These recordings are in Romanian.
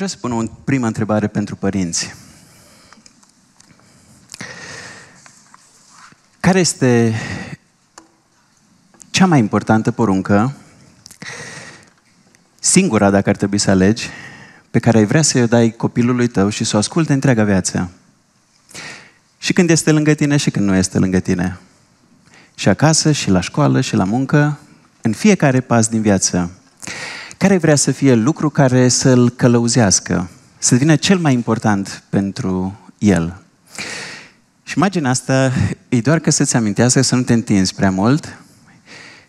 Aș vrea să pun o primă întrebare pentru părinți. Care este cea mai importantă poruncă, singura dacă ar trebui să alegi, pe care ai vrea să-i dai copilului tău și să o asculte întreaga viață? Și când este lângă tine și când nu este lângă tine. Și acasă, și la școală, și la muncă, în fiecare pas din viață care vrea să fie lucru care să-l călăuzească, să devină cel mai important pentru el. Și imaginea asta e doar că să-ți amintească să nu te întinzi prea mult,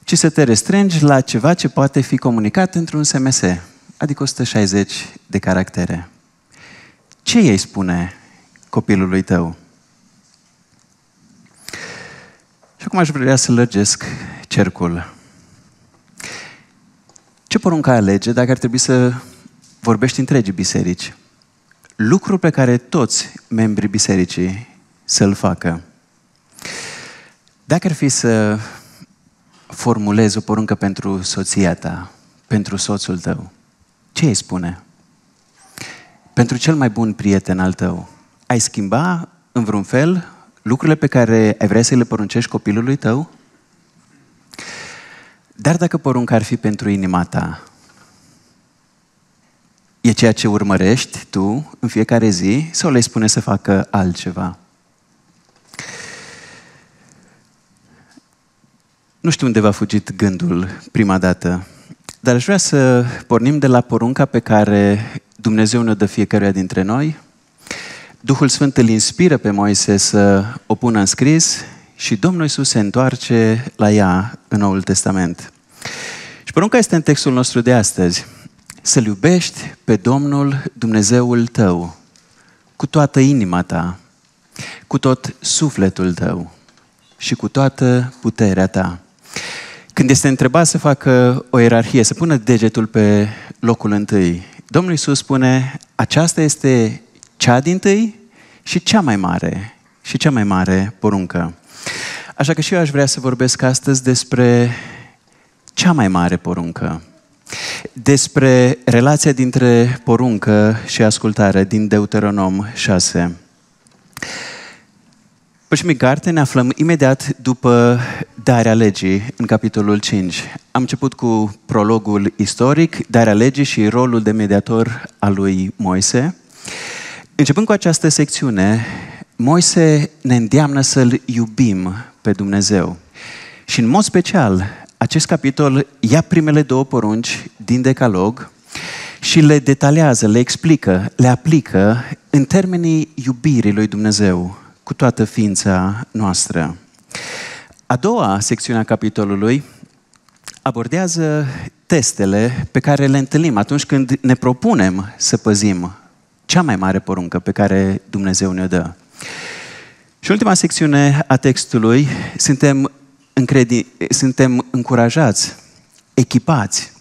ci să te restrângi la ceva ce poate fi comunicat într-un SMS, adică 160 de caractere. Ce ei spune copilului tău? Și acum aș vrea să lărgesc cercul. Ce poruncă ai alege dacă ar trebui să vorbești întregii biserici? Lucrul pe care toți membrii bisericii să-l facă. Dacă ar fi să formulezi o poruncă pentru soția ta, pentru soțul tău, ce îi spune? Pentru cel mai bun prieten al tău, ai schimba în vreun fel lucrurile pe care ai vrea să le poruncești copilului tău? Dar dacă porunca ar fi pentru inima ta, e ceea ce urmărești tu în fiecare zi sau le spune să facă altceva? Nu știu unde v-a fugit gândul prima dată, dar aș vrea să pornim de la porunca pe care Dumnezeu ne dă fiecăruia dintre noi. Duhul Sfânt îl inspiră pe Moise să o pună în scris și Domnul Iisus se întoarce la ea în Noul Testament. Și porunca este în textul nostru de astăzi. Să-L iubești pe Domnul Dumnezeul tău, cu toată inima ta, cu tot sufletul tău și cu toată puterea ta. Când este întrebat să facă o ierarhie, să pună degetul pe locul întâi, Domnul Iisus spune, aceasta este cea din tâi și cea mai mare, și cea mai mare poruncă. Așa că și eu aș vrea să vorbesc astăzi despre cea mai mare poruncă. Despre relația dintre poruncă și ascultare din Deuteronom 6. Păi carte ne aflăm imediat după darea legii, în capitolul 5. Am început cu prologul istoric, darea legii și rolul de mediator al lui Moise. Începând cu această secțiune, Moise ne îndeamnă să-L iubim pe Dumnezeu. Și în mod special, acest capitol ia primele două porunci din Decalog și le detalează, le explică, le aplică în termenii iubirii lui Dumnezeu cu toată ființa noastră. A doua secțiune a capitolului abordează testele pe care le întâlnim atunci când ne propunem să păzim cea mai mare poruncă pe care Dumnezeu ne-o dă. Și ultima secțiune a textului, suntem, încredi, suntem încurajați, echipați,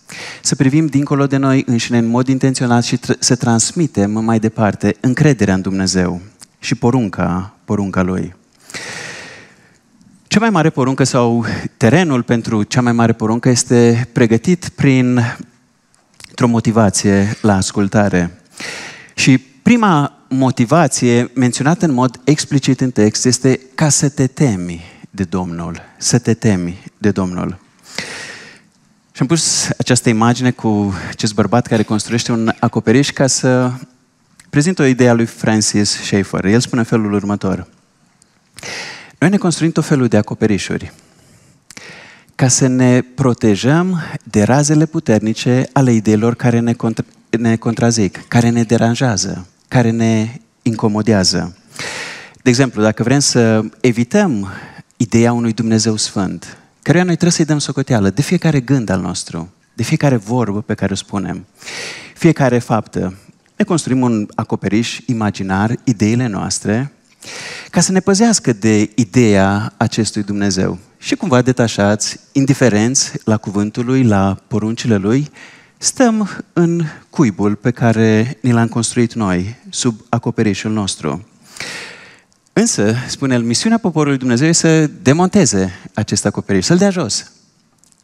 să privim dincolo de noi înșine în mod intenționat și tr- să transmitem mai departe încrederea în Dumnezeu și porunca, porunca Lui. Cea mai mare poruncă sau terenul pentru cea mai mare poruncă este pregătit prin o motivație la ascultare. Și prima motivație menționată în mod explicit în text este ca să te temi de Domnul, să te temi de Domnul. Și am pus această imagine cu acest bărbat care construiește un acoperiș ca să prezint o idee a lui Francis Schaeffer. El spune în felul următor. Noi ne construim tot felul de acoperișuri ca să ne protejăm de razele puternice ale ideilor care ne, contra- ne contrazic, care ne deranjează care ne incomodează. De exemplu, dacă vrem să evităm ideea unui Dumnezeu Sfânt, căruia noi trebuie să-i dăm socoteală de fiecare gând al nostru, de fiecare vorbă pe care o spunem, fiecare faptă, ne construim un acoperiș imaginar, ideile noastre, ca să ne păzească de ideea acestui Dumnezeu. Și cumva detașați, indiferenți la cuvântul lui, la poruncile lui, Stăm în cuibul pe care ni l-am construit noi, sub acoperișul nostru. Însă, spune el, misiunea poporului Dumnezeu este să demonteze acest acoperiș, să-l dea jos.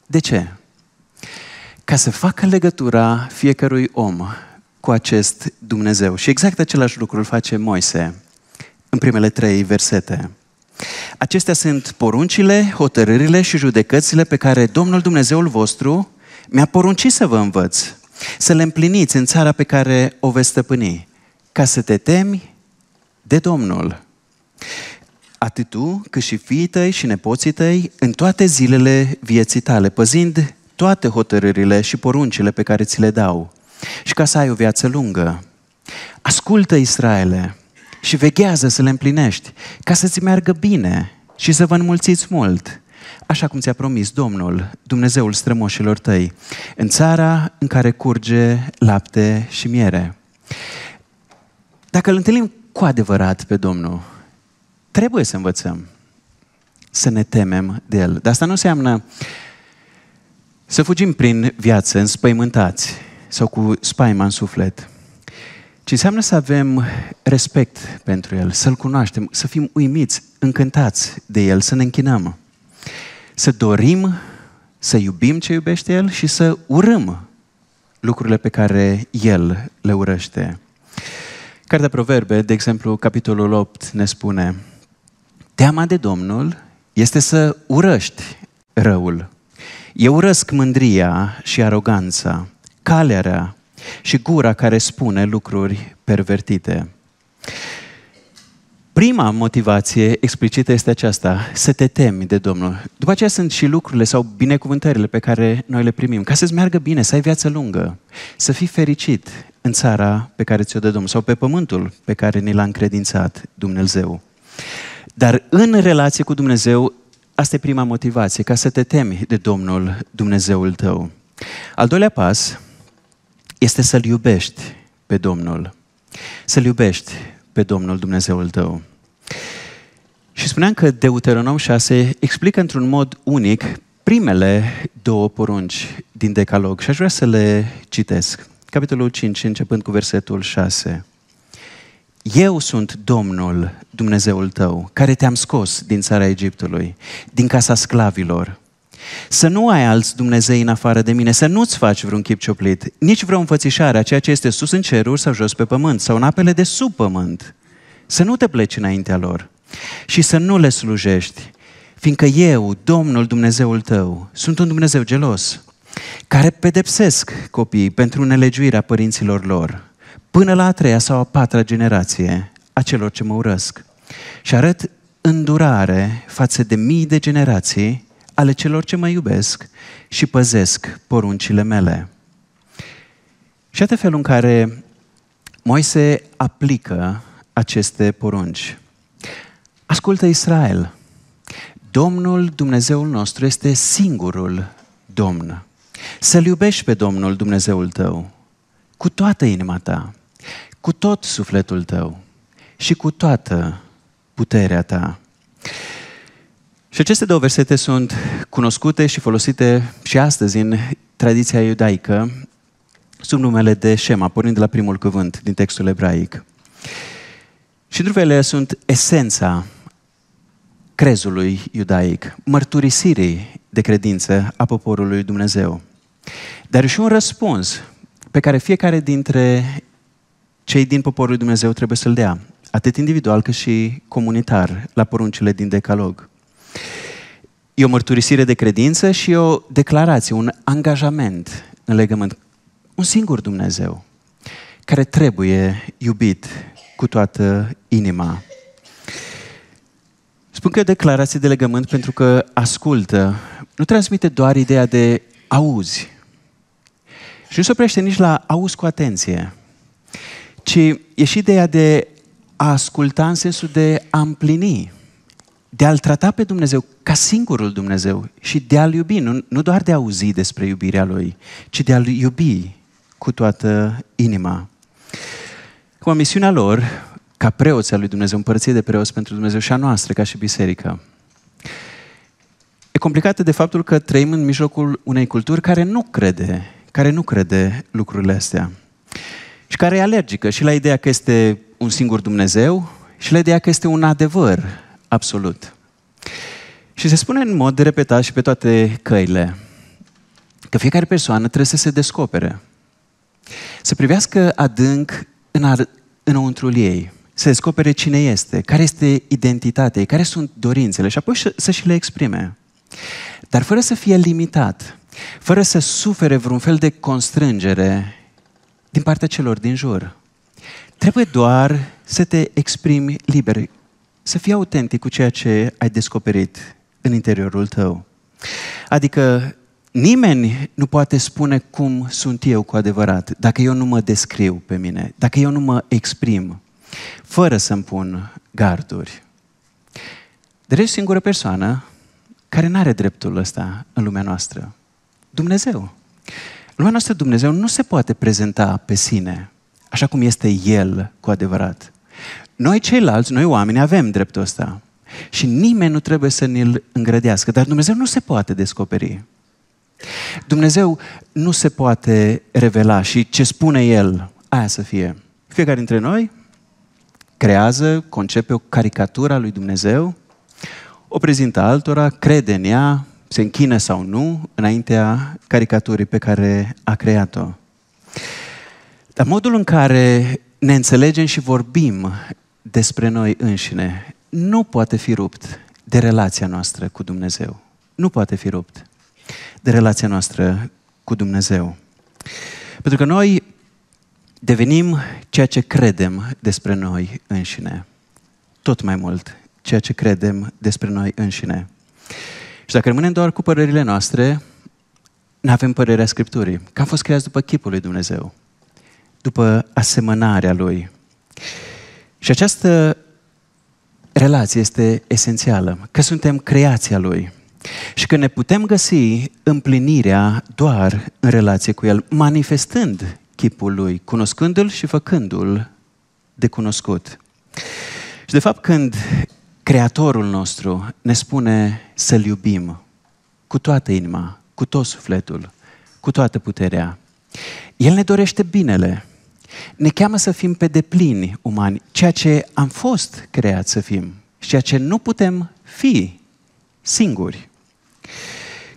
De ce? Ca să facă legătura fiecărui om cu acest Dumnezeu. Și exact același lucru îl face Moise în primele trei versete. Acestea sunt poruncile, hotărârile și judecățile pe care Domnul Dumnezeul vostru mi-a poruncit să vă învăț, să le împliniți în țara pe care o veți stăpâni, ca să te temi de Domnul. Atât tu, cât și fiii tăi și nepoții tăi, în toate zilele vieții tale, păzind toate hotărârile și poruncile pe care ți le dau, și ca să ai o viață lungă. Ascultă, Israele, și veghează să le împlinești, ca să-ți meargă bine și să vă înmulțiți mult așa cum ți-a promis Domnul, Dumnezeul strămoșilor tăi, în țara în care curge lapte și miere. Dacă îl întâlnim cu adevărat pe Domnul, trebuie să învățăm să ne temem de El. Dar asta nu înseamnă să fugim prin viață înspăimântați sau cu spaima în suflet, ci înseamnă să avem respect pentru El, să-L cunoaștem, să fim uimiți, încântați de El, să ne închinăm să dorim să iubim ce iubește El și să urâm lucrurile pe care El le urăște. Cartea Proverbe, de exemplu, capitolul 8 ne spune Teama de Domnul este să urăști răul. Eu urăsc mândria și aroganța, calerea și gura care spune lucruri pervertite. Prima motivație explicită este aceasta, să te temi de Domnul. După aceea sunt și lucrurile sau binecuvântările pe care noi le primim, ca să-ți meargă bine, să ai viață lungă, să fii fericit în țara pe care ți-o dă Domnul sau pe pământul pe care ni l-a încredințat Dumnezeu. Dar în relație cu Dumnezeu, asta e prima motivație, ca să te temi de Domnul Dumnezeul tău. Al doilea pas este să-L iubești pe Domnul. Să-L iubești pe Domnul Dumnezeul tău. Și spuneam că Deuteronom 6 explică într-un mod unic primele două porunci din Decalog și aș vrea să le citesc. Capitolul 5, începând cu versetul 6. Eu sunt Domnul, Dumnezeul tău, care te-am scos din țara Egiptului, din casa sclavilor. Să nu ai alți Dumnezei în afară de mine, să nu-ți faci vreun chip cioplit, nici vreo înfățișare a ceea ce este sus în ceruri sau jos pe pământ sau în apele de sub pământ. Să nu te pleci înaintea lor și să nu le slujești, fiindcă eu, Domnul Dumnezeul tău, sunt un Dumnezeu gelos, care pedepsesc copiii pentru nelegiuirea părinților lor, până la a treia sau a patra generație a celor ce mă urăsc. Și arăt îndurare față de mii de generații ale celor ce mă iubesc și păzesc poruncile mele. Și atât felul în care Moise aplică aceste porunci. Ascultă Israel. Domnul Dumnezeul nostru este singurul Domn. Să-L iubești pe Domnul Dumnezeul tău cu toată inima ta, cu tot sufletul tău și cu toată puterea ta. Și aceste două versete sunt cunoscute și folosite și astăzi în tradiția iudaică sub numele de Shema, pornind de la primul cuvânt din textul ebraic. Și druvele sunt esența crezului iudaic, mărturisirii de credință a poporului Dumnezeu. Dar și un răspuns pe care fiecare dintre cei din poporul Dumnezeu trebuie să-l dea, atât individual cât și comunitar, la poruncile din Decalog. E o mărturisire de credință și o declarație, un angajament în legământ. Un singur Dumnezeu care trebuie iubit cu toată inima. Spun că e o declarație de legământ pentru că ascultă. Nu transmite doar ideea de auzi. Și nu se oprește nici la auzi cu atenție, ci e și ideea de a asculta în sensul de a împlini de a-L trata pe Dumnezeu ca singurul Dumnezeu și de a-L iubi, nu, nu doar de a auzi despre iubirea Lui, ci de a-L iubi cu toată inima. Cu misiunea lor, ca preoți al lui Dumnezeu, împărție de preoți pentru Dumnezeu și a noastră, ca și biserică, e complicată de faptul că trăim în mijlocul unei culturi care nu crede, care nu crede lucrurile astea. Și care e alergică și la ideea că este un singur Dumnezeu și la ideea că este un adevăr absolut. Și se spune în mod repetat și pe toate căile că fiecare persoană trebuie să se descopere, să privească adânc în ar, înăuntrul ei, să descopere cine este, care este identitatea ei, care sunt dorințele și apoi să și le exprime. Dar fără să fie limitat, fără să sufere vreun fel de constrângere din partea celor din jur. Trebuie doar să te exprimi liber, să fii autentic cu ceea ce ai descoperit în interiorul tău. Adică nimeni nu poate spune cum sunt eu cu adevărat, dacă eu nu mă descriu pe mine, dacă eu nu mă exprim, fără să-mi pun garduri. Dar ești singură persoană care nu are dreptul ăsta în lumea noastră. Dumnezeu. Lumea noastră Dumnezeu nu se poate prezenta pe sine așa cum este El cu adevărat. Noi ceilalți, noi oameni, avem dreptul ăsta. Și nimeni nu trebuie să ne-l îngrădească. Dar Dumnezeu nu se poate descoperi. Dumnezeu nu se poate revela și ce spune El, aia să fie. Fiecare dintre noi creează, concepe o caricatură a lui Dumnezeu, o prezintă altora, crede în ea, se închină sau nu înaintea caricaturii pe care a creat-o. Dar modul în care ne înțelegem și vorbim despre noi înșine nu poate fi rupt de relația noastră cu Dumnezeu. Nu poate fi rupt de relația noastră cu Dumnezeu. Pentru că noi devenim ceea ce credem despre noi înșine. Tot mai mult ceea ce credem despre noi înșine. Și dacă rămânem doar cu părerile noastre, nu avem părerea Scripturii, că am fost creați după chipul lui Dumnezeu, după asemănarea Lui. Și această relație este esențială, că suntem creația Lui. Și că ne putem găsi împlinirea doar în relație cu El, manifestând chipul Lui, cunoscându-L și făcându-L de cunoscut. Și de fapt când Creatorul nostru ne spune să-L iubim cu toată inima, cu tot sufletul, cu toată puterea, El ne dorește binele ne cheamă să fim pe deplin umani, ceea ce am fost creați să fim și ceea ce nu putem fi singuri.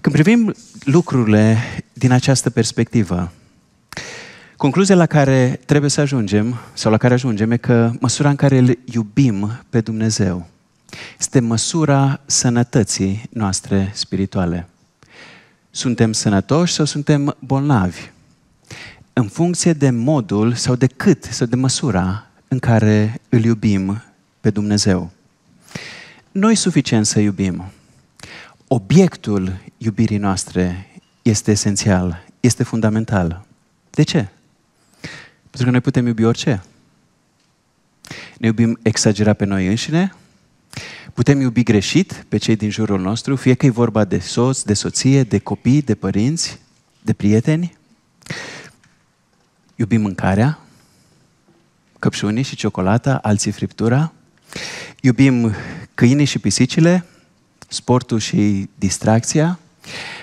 Când privim lucrurile din această perspectivă, concluzia la care trebuie să ajungem, sau la care ajungem, e că măsura în care îl iubim pe Dumnezeu este măsura sănătății noastre spirituale. Suntem sănătoși sau suntem bolnavi? în funcție de modul sau de cât sau de măsura în care îl iubim pe Dumnezeu. Noi suficient să iubim. Obiectul iubirii noastre este esențial, este fundamental. De ce? Pentru că noi putem iubi orice. Ne iubim exagerat pe noi înșine, putem iubi greșit pe cei din jurul nostru, fie că e vorba de soț, de soție, de copii, de părinți, de prieteni. Iubim mâncarea, căpșunii și ciocolata, alții friptura. Iubim câinii și pisicile, sportul și distracția.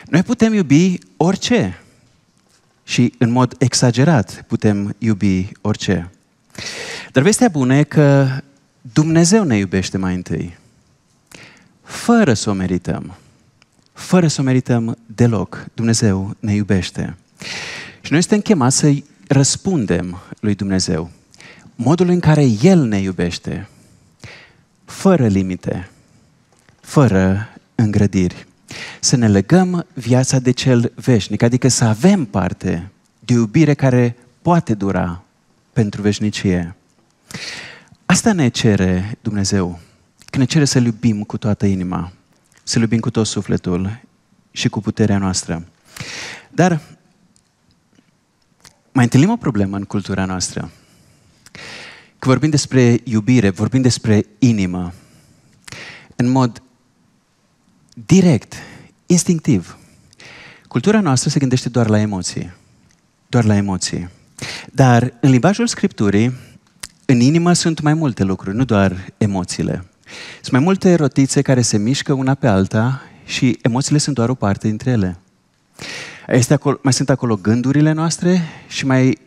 Noi putem iubi orice și în mod exagerat putem iubi orice. Dar vestea bună e că Dumnezeu ne iubește mai întâi, fără să o merităm. Fără să o merităm deloc, Dumnezeu ne iubește. Și noi suntem chemați să răspundem lui Dumnezeu, modul în care El ne iubește, fără limite, fără îngrădiri. Să ne legăm viața de cel veșnic, adică să avem parte de iubire care poate dura pentru veșnicie. Asta ne cere Dumnezeu, că ne cere să-L iubim cu toată inima, să-L iubim cu tot sufletul și cu puterea noastră. Dar mai întâlnim o problemă în cultura noastră. Că vorbim despre iubire, vorbim despre inimă, în mod direct, instinctiv. Cultura noastră se gândește doar la emoții. Doar la emoții. Dar în limbajul Scripturii, în inimă sunt mai multe lucruri, nu doar emoțiile. Sunt mai multe rotițe care se mișcă una pe alta și emoțiile sunt doar o parte dintre ele. Este acolo, mai sunt acolo gândurile noastre și mai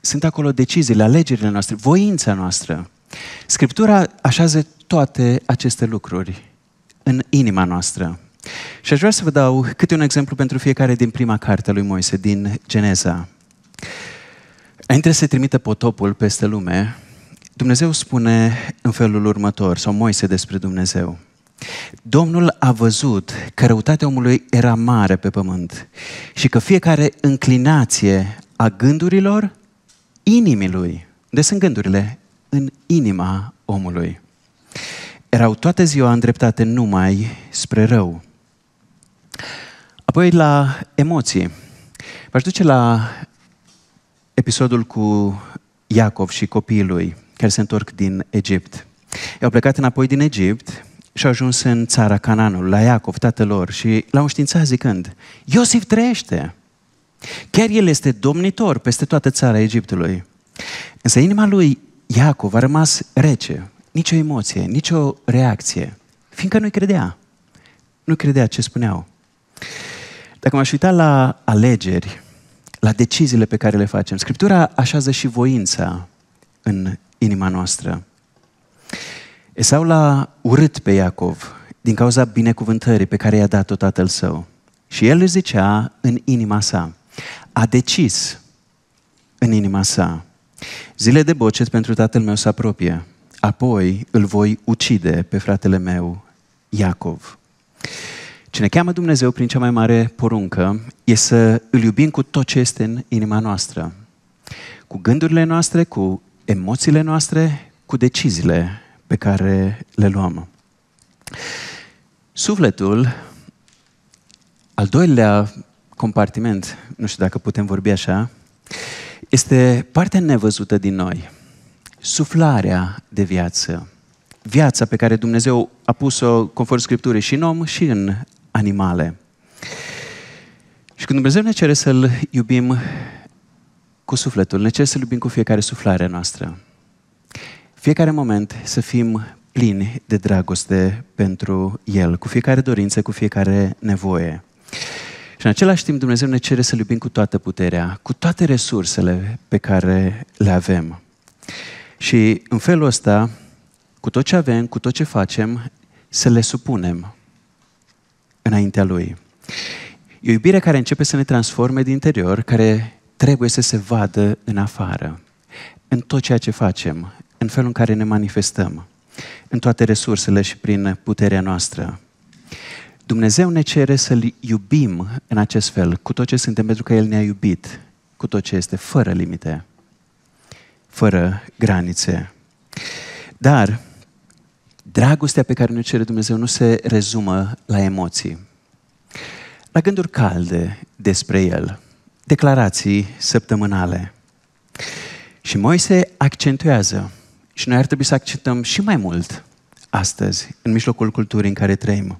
sunt acolo deciziile, alegerile noastre, voința noastră. Scriptura așează toate aceste lucruri în inima noastră. Și aș vrea să vă dau câte un exemplu pentru fiecare din prima carte a lui Moise, din Geneza. Înainte să trimită potopul peste lume, Dumnezeu spune în felul următor, sau Moise despre Dumnezeu. Domnul a văzut că răutatea omului era mare pe pământ și că fiecare înclinație a gândurilor inimii lui, unde sunt gândurile? În inima omului. Erau toată ziua îndreptate numai spre rău. Apoi la emoții. V-aș duce la episodul cu Iacov și copiii lui care se întorc din Egipt. I-au plecat înapoi din Egipt și au ajuns în țara Cananul, la Iacov, tatăl lor, și l-au înștiințat zicând, Iosif trăiește! Chiar el este domnitor peste toată țara Egiptului. Însă inima lui Iacov a rămas rece, nicio emoție, nicio reacție, fiindcă nu-i credea. Nu credea ce spuneau. Dacă m-aș uita la alegeri, la deciziile pe care le facem, Scriptura așează și voința în inima noastră. Esau l-a urât pe Iacov din cauza binecuvântării pe care i-a dat-o tatăl său. Și el îi zicea în inima sa, a decis în inima sa, zile de bocet pentru tatăl meu să apropie, apoi îl voi ucide pe fratele meu Iacov. Ce ne cheamă Dumnezeu prin cea mai mare poruncă e să îl iubim cu tot ce este în inima noastră. Cu gândurile noastre, cu emoțiile noastre, cu deciziile pe care le luăm. Sufletul, al doilea compartiment, nu știu dacă putem vorbi așa, este partea nevăzută din noi, suflarea de viață, viața pe care Dumnezeu a pus-o conform Scripturii și în om și în animale. Și când Dumnezeu ne cere să-L iubim cu sufletul, ne cere să-L iubim cu fiecare suflare noastră fiecare moment să fim plini de dragoste pentru El, cu fiecare dorință, cu fiecare nevoie. Și în același timp Dumnezeu ne cere să-L iubim cu toată puterea, cu toate resursele pe care le avem. Și în felul ăsta, cu tot ce avem, cu tot ce facem, să le supunem înaintea Lui. E o iubire care începe să ne transforme din interior, care trebuie să se vadă în afară, în tot ceea ce facem, în felul în care ne manifestăm, în toate resursele și prin puterea noastră. Dumnezeu ne cere să-L iubim în acest fel, cu tot ce suntem, pentru că El ne-a iubit, cu tot ce este, fără limite, fără granițe. Dar dragostea pe care ne cere Dumnezeu nu se rezumă la emoții, la gânduri calde despre El, declarații săptămânale. Și Moise accentuează și noi ar trebui să acceptăm și mai mult astăzi, în mijlocul culturii în care trăim.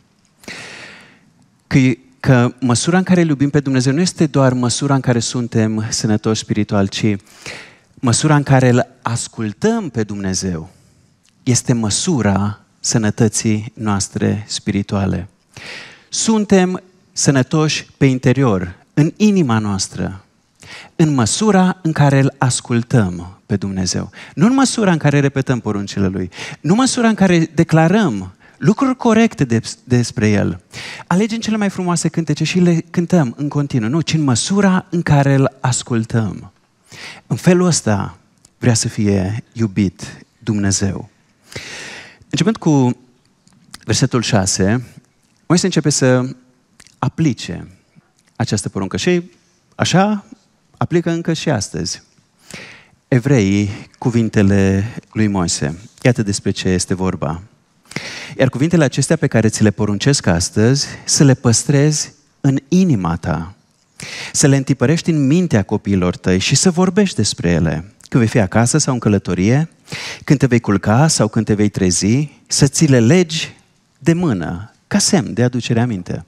Că, că măsura în care îl iubim pe Dumnezeu nu este doar măsura în care suntem sănătoși spiritual, ci măsura în care îl ascultăm pe Dumnezeu este măsura sănătății noastre spirituale. Suntem sănătoși pe interior, în inima noastră, în măsura în care îl ascultăm pe Dumnezeu. Nu în măsura în care repetăm poruncile Lui, nu în măsura în care declarăm lucruri corecte de, despre El. Alegem cele mai frumoase cântece și le cântăm în continuu, nu, ci în măsura în care îl ascultăm. În felul ăsta vrea să fie iubit Dumnezeu. Începând cu versetul 6, să începe să aplice această poruncă și așa aplică încă și astăzi evreii cuvintele lui Moise. Iată despre ce este vorba. Iar cuvintele acestea pe care ți le poruncesc astăzi, să le păstrezi în inima ta, să le întipărești în mintea copiilor tăi și să vorbești despre ele. Când vei fi acasă sau în călătorie, când te vei culca sau când te vei trezi, să ți le legi de mână, ca semn de aducere aminte.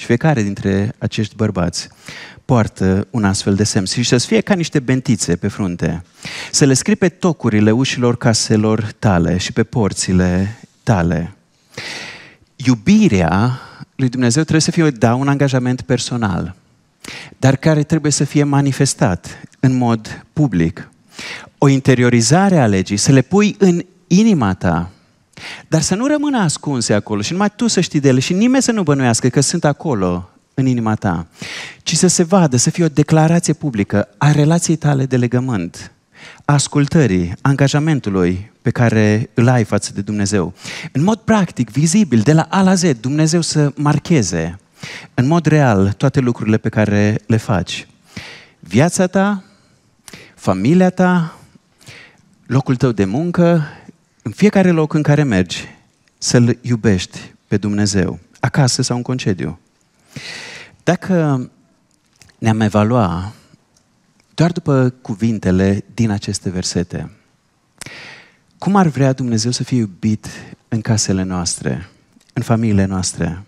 Și fiecare dintre acești bărbați poartă un astfel de semn și să-ți fie ca niște bentițe pe frunte, să le scrii pe tocurile ușilor caselor tale și pe porțile tale. Iubirea lui Dumnezeu trebuie să fie, da, un angajament personal, dar care trebuie să fie manifestat în mod public. O interiorizare a legii, să le pui în inima ta, dar să nu rămână ascunse acolo și numai tu să știi de ele și nimeni să nu bănuiască că sunt acolo în inima ta, ci să se vadă, să fie o declarație publică a relației tale de legământ, a ascultării, angajamentului pe care îl ai față de Dumnezeu. În mod practic, vizibil, de la A la Z, Dumnezeu să marcheze în mod real toate lucrurile pe care le faci. Viața ta, familia ta, locul tău de muncă, în fiecare loc în care mergi, să-L iubești pe Dumnezeu, acasă sau în concediu. Dacă ne-am evalua doar după cuvintele din aceste versete, cum ar vrea Dumnezeu să fie iubit în casele noastre, în familiile noastre,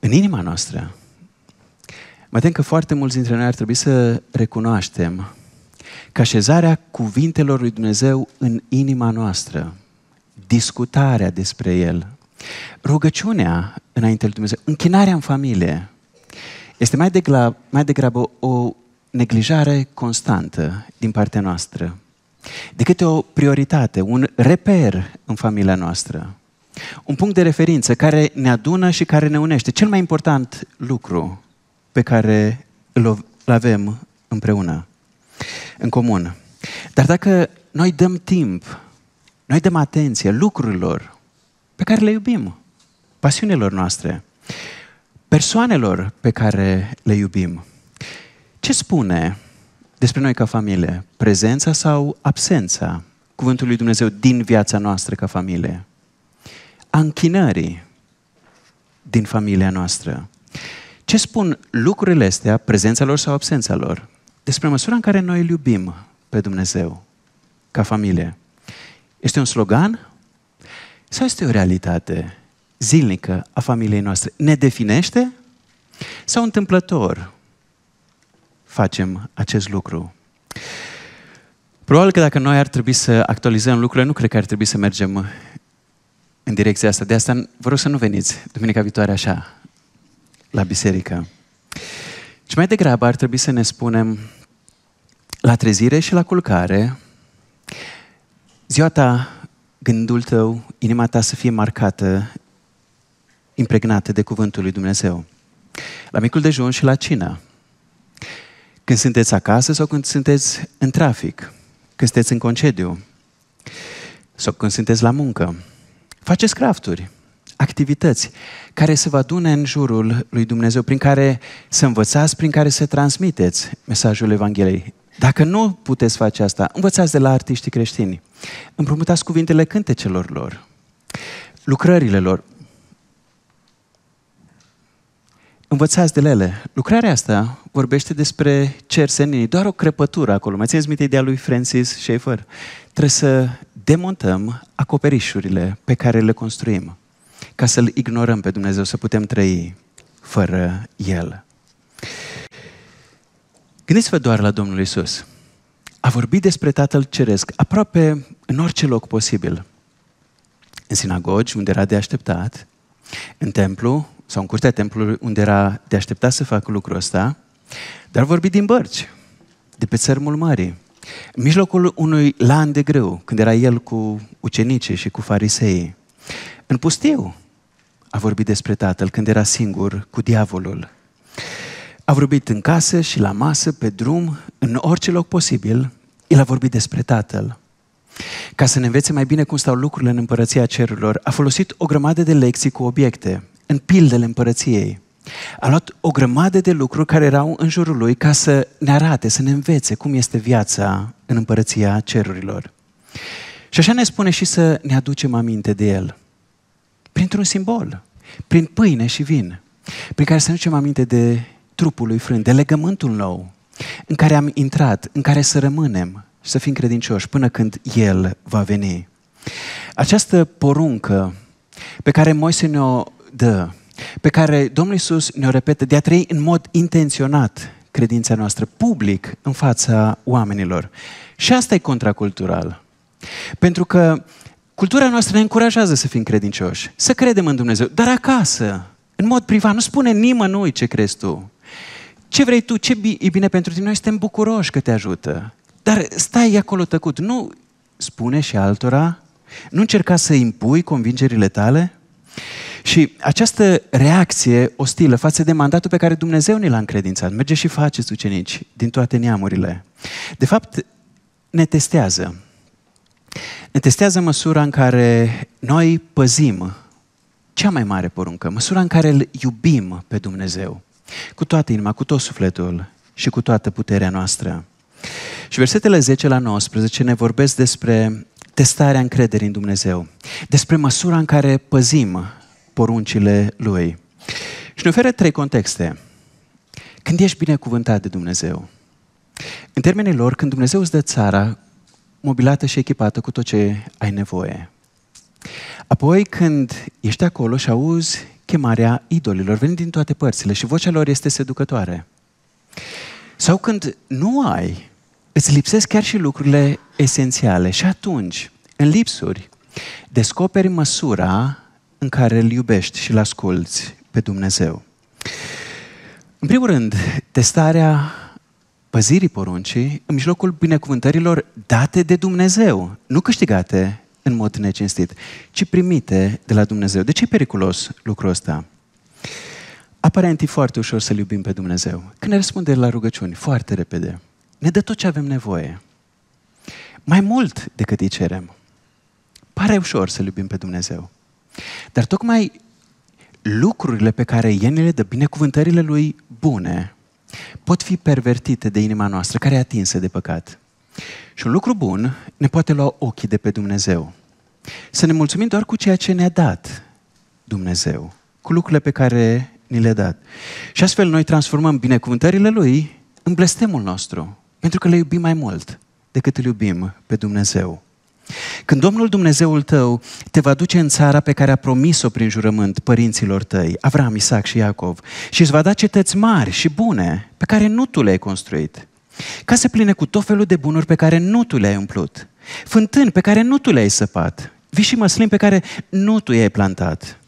în inima noastră? Mă tem că foarte mulți dintre noi ar trebui să recunoaștem ca șezarea cuvintelor lui Dumnezeu în inima noastră, discutarea despre El, rugăciunea înainte lui Dumnezeu, închinarea în familie, este mai degrabă, mai degrabă o neglijare constantă din partea noastră decât o prioritate, un reper în familia noastră, un punct de referință care ne adună și care ne unește. Cel mai important lucru pe care îl avem împreună în comun. Dar dacă noi dăm timp, noi dăm atenție lucrurilor pe care le iubim, pasiunilor noastre, persoanelor pe care le iubim, ce spune despre noi ca familie? Prezența sau absența cuvântului lui Dumnezeu din viața noastră ca familie? A închinării din familia noastră? Ce spun lucrurile astea, prezența lor sau absența lor? despre măsura în care noi îl iubim pe Dumnezeu ca familie. Este un slogan sau este o realitate zilnică a familiei noastre? Ne definește sau întâmplător facem acest lucru? Probabil că dacă noi ar trebui să actualizăm lucrurile, nu cred că ar trebui să mergem în direcția asta. De asta vă rog să nu veniți duminica viitoare așa la biserică. Și mai degrabă ar trebui să ne spunem la trezire și la culcare, ziua ta, gândul tău, inima ta să fie marcată, impregnată de Cuvântul lui Dumnezeu. La micul dejun și la cină. Când sunteți acasă sau când sunteți în trafic, când sunteți în concediu sau când sunteți la muncă. Faceți crafturi activități care se vă adune în jurul lui Dumnezeu, prin care să învățați, prin care să transmiteți mesajul Evangheliei. Dacă nu puteți face asta, învățați de la artiștii creștini. Împrumutați cuvintele cântecelor lor, lucrările lor. Învățați de ele. Lucrarea asta vorbește despre cer senin. doar o crepătură acolo. Mai țineți minte ideea lui Francis Schaeffer? Trebuie să demontăm acoperișurile pe care le construim ca să-L ignorăm pe Dumnezeu, să putem trăi fără El. Gândiți-vă doar la Domnul Isus. A vorbit despre Tatăl Ceresc aproape în orice loc posibil. În sinagogi, unde era de așteptat, în templu sau în curtea templului, unde era de așteptat să facă lucrul ăsta, dar vorbi din bărci, de pe țărmul mării, în mijlocul unui lan de greu, când era el cu ucenicii și cu fariseii. În pustiu a vorbit despre tatăl când era singur cu diavolul. A vorbit în casă și la masă, pe drum, în orice loc posibil, el a vorbit despre tatăl. Ca să ne învețe mai bine cum stau lucrurile în împărăția cerurilor, a folosit o grămadă de lecții cu obiecte, în pildele împărăției. A luat o grămadă de lucruri care erau în jurul lui ca să ne arate, să ne învețe cum este viața în împărăția cerurilor. Și așa ne spune și să ne aducem aminte de el. Printr-un simbol, prin pâine și vin, prin care să ne ducem aminte de trupul lui frânt, de legământul nou, în care am intrat, în care să rămânem și să fim credincioși până când El va veni. Această poruncă pe care Moise ne-o dă, pe care Domnul Iisus ne-o repetă de a trăi în mod intenționat credința noastră public în fața oamenilor. Și asta e contracultural. Pentru că Cultura noastră ne încurajează să fim credincioși, să credem în Dumnezeu, dar acasă, în mod privat, nu spune nimănui ce crezi tu. Ce vrei tu, ce e bine pentru tine, noi suntem bucuroși că te ajută. Dar stai acolo tăcut, nu spune și altora, nu încerca să impui convingerile tale. Și această reacție ostilă față de mandatul pe care Dumnezeu ne l-a încredințat, merge și faceți ucenici din toate neamurile. De fapt, ne testează. Ne testează măsura în care noi păzim cea mai mare poruncă, măsura în care îl iubim pe Dumnezeu, cu toată inima, cu tot sufletul și cu toată puterea noastră. Și versetele 10 la 19 ne vorbesc despre testarea încrederii în Dumnezeu, despre măsura în care păzim poruncile Lui. Și ne oferă trei contexte. Când ești binecuvântat de Dumnezeu, în termenii lor, când Dumnezeu îți dă țara mobilată și echipată cu tot ce ai nevoie. Apoi, când ești acolo și auzi chemarea idolilor venind din toate părțile și vocea lor este seducătoare. Sau când nu ai, îți lipsesc chiar și lucrurile esențiale și atunci, în lipsuri, descoperi măsura în care îl iubești și îl asculți pe Dumnezeu. În primul rând, testarea păzirii poruncii în mijlocul binecuvântărilor date de Dumnezeu, nu câștigate în mod necinstit, ci primite de la Dumnezeu. De ce e periculos lucrul ăsta? Aparent e foarte ușor să-L iubim pe Dumnezeu. Când ne răspunde la rugăciuni, foarte repede, ne dă tot ce avem nevoie. Mai mult decât îi cerem. Pare ușor să-L iubim pe Dumnezeu. Dar tocmai lucrurile pe care El ne le dă, binecuvântările Lui bune, pot fi pervertite de inima noastră, care e atinsă de păcat. Și un lucru bun ne poate lua ochii de pe Dumnezeu. Să ne mulțumim doar cu ceea ce ne-a dat Dumnezeu, cu lucrurile pe care ni le-a dat. Și astfel noi transformăm binecuvântările Lui în blestemul nostru, pentru că le iubim mai mult decât îl iubim pe Dumnezeu. Când Domnul Dumnezeul tău te va duce în țara pe care a promis-o prin jurământ părinților tăi, Avram, Isaac și Iacov, și îți va da cetăți mari și bune, pe care nu tu le-ai construit, ca să pline cu tot felul de bunuri pe care nu tu le-ai umplut, fântâni pe care nu tu le-ai săpat, vii și măslin pe care nu tu i-ai plantat.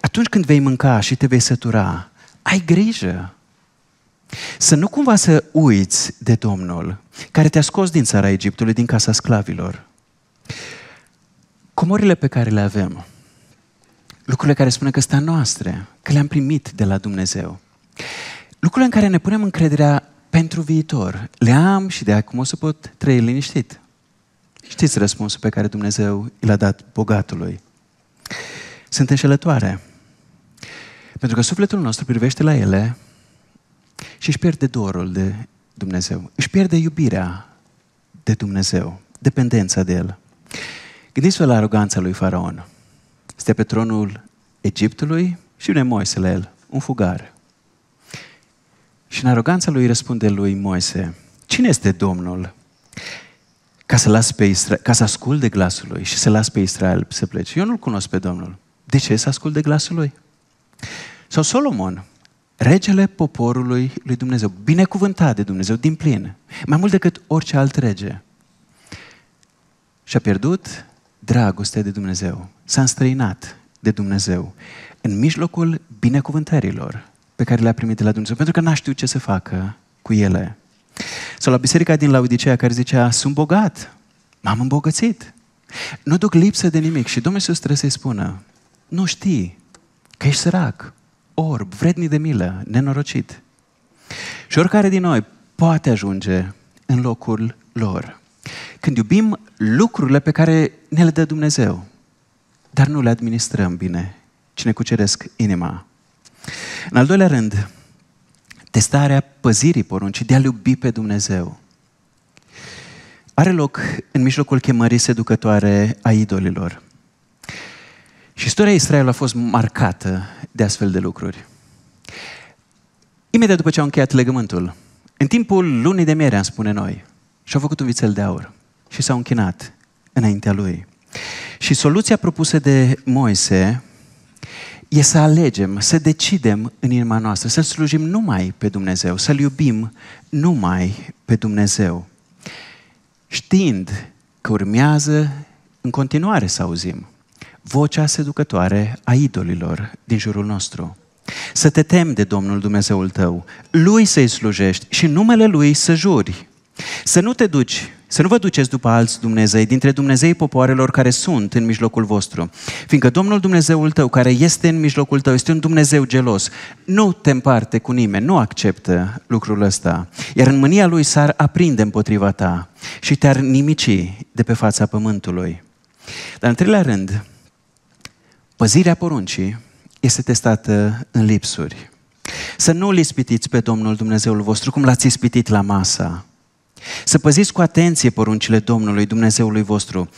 Atunci când vei mânca și te vei sătura, ai grijă să nu cumva să uiți de Domnul, care te-a scos din țara Egiptului, din casa sclavilor, Comorile pe care le avem, lucrurile care spune că sunt noastre, că le-am primit de la Dumnezeu, lucrurile în care ne punem încrederea pentru viitor, le am și de acum o să pot trăi liniștit. Știți răspunsul pe care Dumnezeu l-a dat bogatului. Sunt înșelătoare. Pentru că sufletul nostru privește la ele și își pierde dorul de Dumnezeu. Își pierde iubirea de Dumnezeu, dependența de El. Gândiți-vă la aroganța lui Faraon. Este pe tronul Egiptului și vine Moise la el, un fugar. Și în aroganța lui răspunde lui Moise, cine este Domnul? Ca să, las pe Isra- ca să asculte glasul lui și să las pe Israel să plece. Eu nu-l cunosc pe Domnul. De ce să ascult de glasul lui? Sau Solomon, regele poporului lui Dumnezeu, binecuvântat de Dumnezeu din plin, mai mult decât orice alt rege și-a pierdut dragostea de Dumnezeu. S-a înstrăinat de Dumnezeu în mijlocul binecuvântărilor pe care le-a primit de la Dumnezeu, pentru că n-a știut ce să facă cu ele. Sau la biserica din Laodicea care zicea, sunt bogat, m-am îmbogățit, nu duc lipsă de nimic. Și Domnul Iisus trebuie să-i spună, nu știi că ești sărac, orb, vrednic de milă, nenorocit. Și oricare din noi poate ajunge în locul lor. Când iubim lucrurile pe care ne le dă Dumnezeu, dar nu le administrăm bine, ci ne cuceresc inima. În al doilea rând, testarea păzirii poruncii de a iubi pe Dumnezeu. Are loc în mijlocul chemării seducătoare a idolilor. Și istoria Israelului a fost marcată de astfel de lucruri. Imediat după ce au încheiat legământul, în timpul lunii de miere, am spune noi, și au făcut un vițel de aur și s-au închinat înaintea lui. Și soluția propusă de Moise e să alegem, să decidem în inima noastră, să-L slujim numai pe Dumnezeu, să-L iubim numai pe Dumnezeu. Știind că urmează în continuare să auzim vocea seducătoare a idolilor din jurul nostru. Să te temi de Domnul Dumnezeul tău, Lui să-i slujești și numele Lui să juri. Să nu te duci, să nu vă duceți după alți Dumnezei, dintre Dumnezei popoarelor care sunt în mijlocul vostru. Fiindcă Domnul Dumnezeul tău, care este în mijlocul tău, este un Dumnezeu gelos. Nu te împarte cu nimeni, nu acceptă lucrul ăsta. Iar în mânia lui s-ar aprinde împotriva ta și te-ar nimici de pe fața pământului. Dar în treilea rând, păzirea poruncii este testată în lipsuri. Să nu-L ispitiți pe Domnul Dumnezeul vostru cum l-ați ispitit la masa să păziți cu atenție poruncile Domnului Dumnezeului vostru,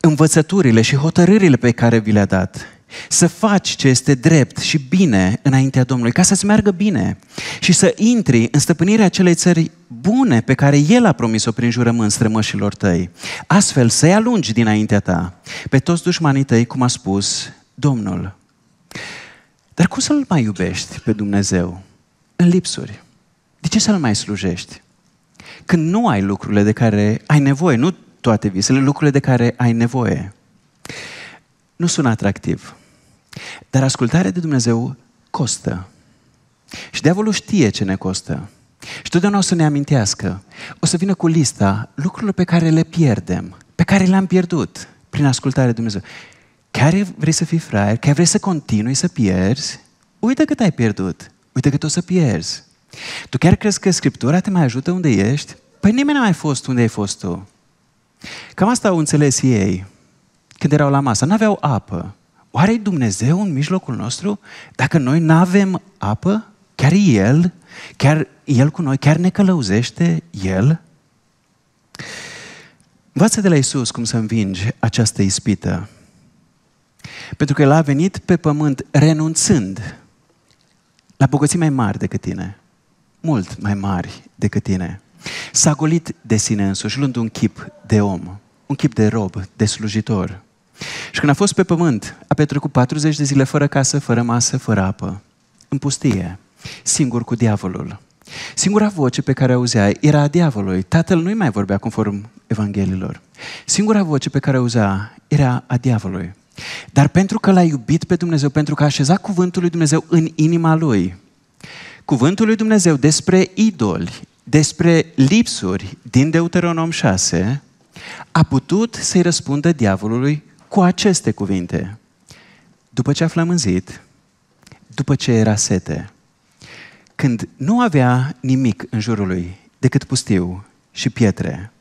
învățăturile și hotărârile pe care vi le-a dat. Să faci ce este drept și bine înaintea Domnului, ca să-ți meargă bine și să intri în stăpânirea acelei țări bune pe care El a promis-o prin jurământ strămășilor tăi. Astfel să-i alungi dinaintea ta pe toți dușmanii tăi, cum a spus Domnul. Dar cum să-L mai iubești pe Dumnezeu? În lipsuri. De ce să-L mai slujești? când nu ai lucrurile de care ai nevoie, nu toate visele, lucrurile de care ai nevoie. Nu sună atractiv. Dar ascultarea de Dumnezeu costă. Și diavolul știe ce ne costă. Și totdeauna o să ne amintească. O să vină cu lista lucrurilor pe care le pierdem, pe care le-am pierdut prin ascultarea de Dumnezeu. Chiar vrei să fii fraier, chiar vrei să continui să pierzi? Uite cât ai pierdut, uite cât o să pierzi. Tu chiar crezi că Scriptura te mai ajută unde ești? Păi nimeni n-a mai fost unde ai fost tu. Cam asta au înțeles ei când erau la masă. N-aveau apă. Oare Dumnezeu în mijlocul nostru? Dacă noi nu avem apă, chiar El, chiar El cu noi, chiar ne călăuzește El? Învață de la Isus cum să învingi această ispită. Pentru că El a venit pe pământ renunțând la bogății mai mari decât tine mult mai mari decât tine. S-a golit de sine însuși, luând un chip de om, un chip de rob, de slujitor. Și când a fost pe pământ, a petrecut 40 de zile fără casă, fără masă, fără apă, în pustie, singur cu diavolul. Singura voce pe care auzea era a diavolului. Tatăl nu-i mai vorbea conform Evanghelilor. Singura voce pe care auzea era a diavolului. Dar pentru că l-a iubit pe Dumnezeu, pentru că a așezat cuvântul lui Dumnezeu în inima lui, cuvântul lui Dumnezeu despre idoli, despre lipsuri din Deuteronom 6, a putut să-i răspundă diavolului cu aceste cuvinte. După ce a flămânzit, după ce era sete, când nu avea nimic în jurul lui decât pustiu și pietre,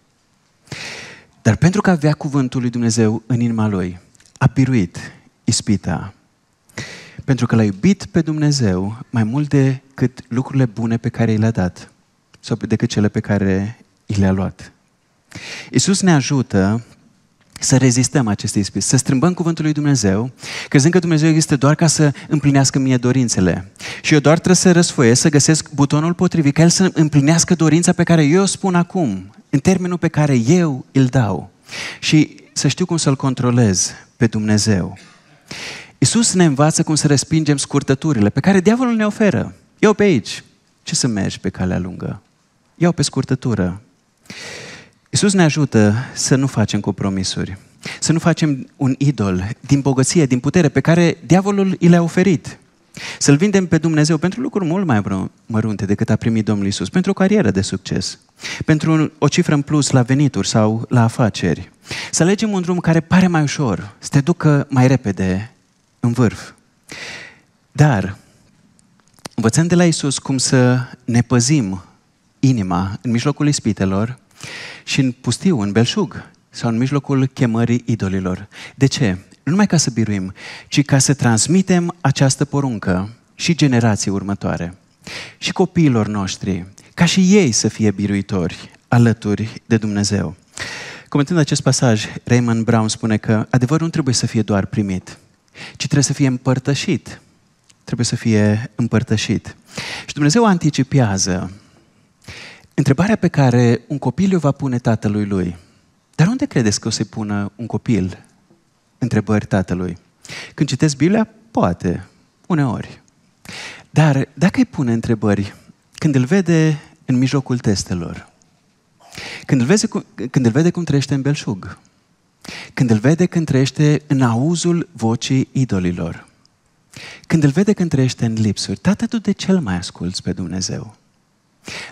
dar pentru că avea cuvântul lui Dumnezeu în inima lui, a piruit ispita pentru că l-a iubit pe Dumnezeu mai mult decât lucrurile bune pe care i le-a dat sau decât cele pe care i le-a luat. Iisus ne ajută să rezistăm acestei ispite, să strâmbăm cuvântul lui Dumnezeu, crezând că Dumnezeu există doar ca să împlinească mie dorințele. Și eu doar trebuie să răsfoiesc, să găsesc butonul potrivit, ca El să împlinească dorința pe care eu o spun acum, în termenul pe care eu îl dau. Și să știu cum să-L controlez pe Dumnezeu. Iisus ne învață cum să respingem scurtăturile pe care diavolul ne oferă. Eu pe aici. Ce să mergi pe calea lungă? Iau pe scurtătură. Iisus ne ajută să nu facem compromisuri. Să nu facem un idol din bogăție, din putere pe care diavolul i le-a oferit. Să-L vindem pe Dumnezeu pentru lucruri mult mai mărunte decât a primit Domnul Isus, pentru o carieră de succes, pentru o cifră în plus la venituri sau la afaceri. Să alegem un drum care pare mai ușor, să te ducă mai repede în vârf. Dar învățăm de la Isus cum să ne păzim inima în mijlocul ispitelor și în pustiu, în belșug sau în mijlocul chemării idolilor. De ce? Nu numai ca să biruim, ci ca să transmitem această poruncă și generații următoare și copiilor noștri, ca și ei să fie biruitori alături de Dumnezeu. Comentând acest pasaj, Raymond Brown spune că adevărul nu trebuie să fie doar primit, ci trebuie să fie împărtășit. Trebuie să fie împărtășit. Și Dumnezeu anticipează întrebarea pe care un copil o va pune tatălui lui. Dar unde credeți că o să-i pună un copil întrebări tatălui? Când citesc Biblia, poate, uneori. Dar dacă îi pune întrebări, când îl vede în mijlocul testelor, când îl, vede când îl vede cum trăiește în belșug, când îl vede când trăiește în auzul vocii idolilor. Când îl vede când trăiește în lipsuri. Tată, tu de ce îl mai asculți pe Dumnezeu?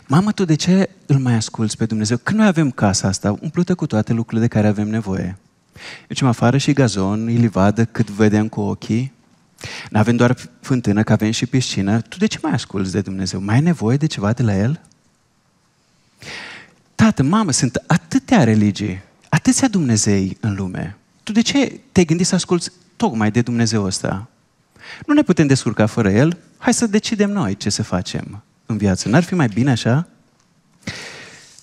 Mamă, tu de ce îl mai asculți pe Dumnezeu? Când noi avem casa asta umplută cu toate lucrurile de care avem nevoie. Ducem afară și gazon, livadă, cât vedem cu ochii. Nu avem doar fântână, că avem și piscină. Tu de ce mai asculți de Dumnezeu? Mai ai nevoie de ceva de la El? Tată, mamă, sunt atâtea religii atâția Dumnezei în lume. Tu de ce te-ai gândit să asculți tocmai de Dumnezeu ăsta? Nu ne putem descurca fără El, hai să decidem noi ce să facem în viață. N-ar fi mai bine așa?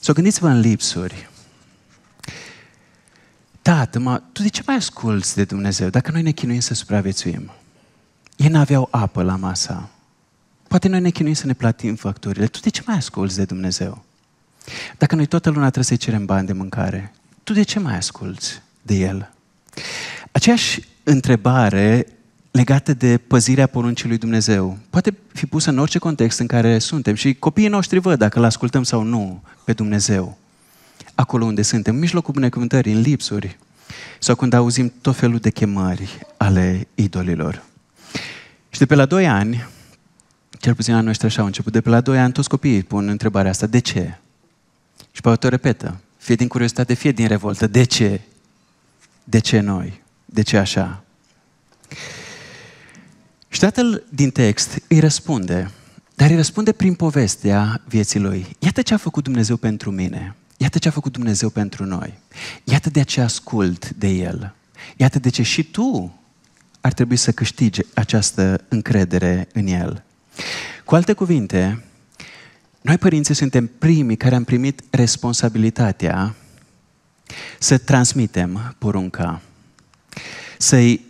Să o gândiți-vă în lipsuri. Tată, mă, tu de ce mai asculți de Dumnezeu dacă noi ne chinuim să supraviețuim? Ei n-aveau apă la masa. Poate noi ne chinuim să ne platim facturile. Tu de ce mai asculți de Dumnezeu? Dacă noi toată luna trebuie să-i cerem bani de mâncare, tu de ce mai asculți de el? Aceeași întrebare legată de păzirea poruncii lui Dumnezeu poate fi pusă în orice context în care suntem și copiii noștri văd dacă îl ascultăm sau nu pe Dumnezeu. Acolo unde suntem, în mijlocul binecuvântării, în lipsuri, sau când auzim tot felul de chemări ale idolilor. Și de pe la doi ani, cel puțin la noștri așa au început, de pe la doi ani toți copiii pun întrebarea asta, de ce? Și pe o repetă, fie din curiozitate, fie din revoltă. De ce? De ce noi? De ce așa? Și tatăl din text îi răspunde, dar îi răspunde prin povestea vieții lui. Iată ce a făcut Dumnezeu pentru mine. Iată ce a făcut Dumnezeu pentru noi. Iată de ce ascult de El. Iată de ce și tu ar trebui să câștigi această încredere în El. Cu alte cuvinte, noi, părinții, suntem primii care am primit responsabilitatea să transmitem porunca, să-i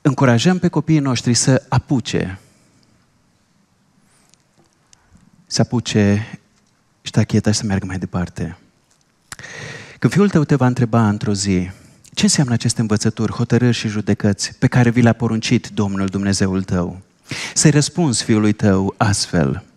încurajăm pe copiii noștri să apuce, să apuce ștacheta și să meargă mai departe. Când fiul tău te va întreba într-o zi, ce înseamnă aceste învățături, hotărâri și judecăți pe care vi le-a poruncit Domnul Dumnezeul tău? Să-i răspunzi fiului tău astfel –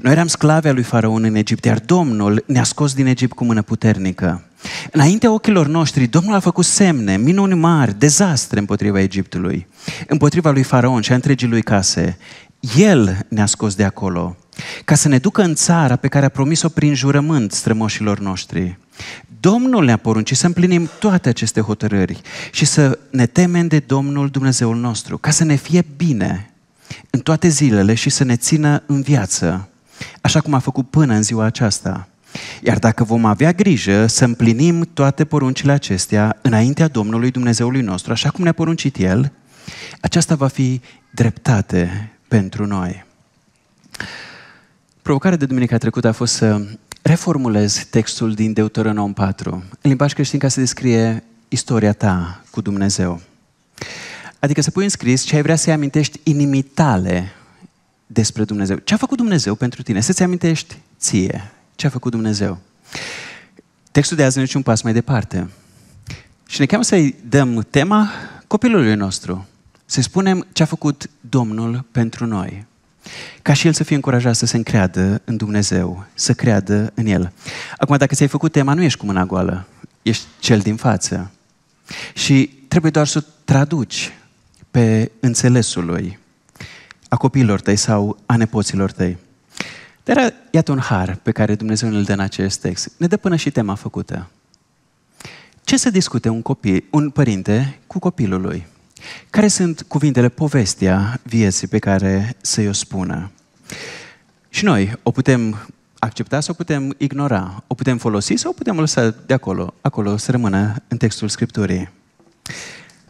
noi eram sclavi al lui Faraon în Egipt, iar Domnul ne-a scos din Egipt cu mână puternică. Înaintea ochilor noștri, Domnul a făcut semne, minuni mari, dezastre împotriva Egiptului, împotriva lui Faraon și a întregii lui case. El ne-a scos de acolo, ca să ne ducă în țara pe care a promis-o prin jurământ strămoșilor noștri. Domnul ne-a poruncit să împlinim toate aceste hotărâri și să ne temem de Domnul Dumnezeul nostru, ca să ne fie bine în toate zilele și să ne țină în viață, așa cum a făcut până în ziua aceasta. Iar dacă vom avea grijă să împlinim toate poruncile acestea înaintea Domnului Dumnezeului nostru, așa cum ne-a poruncit El, aceasta va fi dreptate pentru noi. Provocarea de duminica trecută a fost să reformulez textul din Deuteronom 4, în limbaj creștin ca să descrie istoria ta cu Dumnezeu. Adică să pui în scris ce ai vrea să-i amintești inimitale despre Dumnezeu. Ce a făcut Dumnezeu pentru tine? Să-ți amintești ție ce a făcut Dumnezeu. Textul de azi ne un pas mai departe. Și ne cheamă să-i dăm tema copilului nostru. să spunem ce a făcut Domnul pentru noi. Ca și el să fie încurajat să se încreadă în Dumnezeu, să creadă în El. Acum, dacă ți-ai făcut tema, nu ești cu mâna goală, ești cel din față. Și trebuie doar să traduci pe înțelesul lui, a copiilor tăi sau a nepoților tăi. Dar iată un har pe care Dumnezeu îl dă în acest text. Ne dă până și tema făcută. Ce să discute un, copil, un părinte cu copilul lui? Care sunt cuvintele, povestea vieții pe care să-i o spună? Și noi o putem accepta sau putem ignora, o putem folosi sau o putem lăsa de acolo, acolo să rămână în textul Scripturii.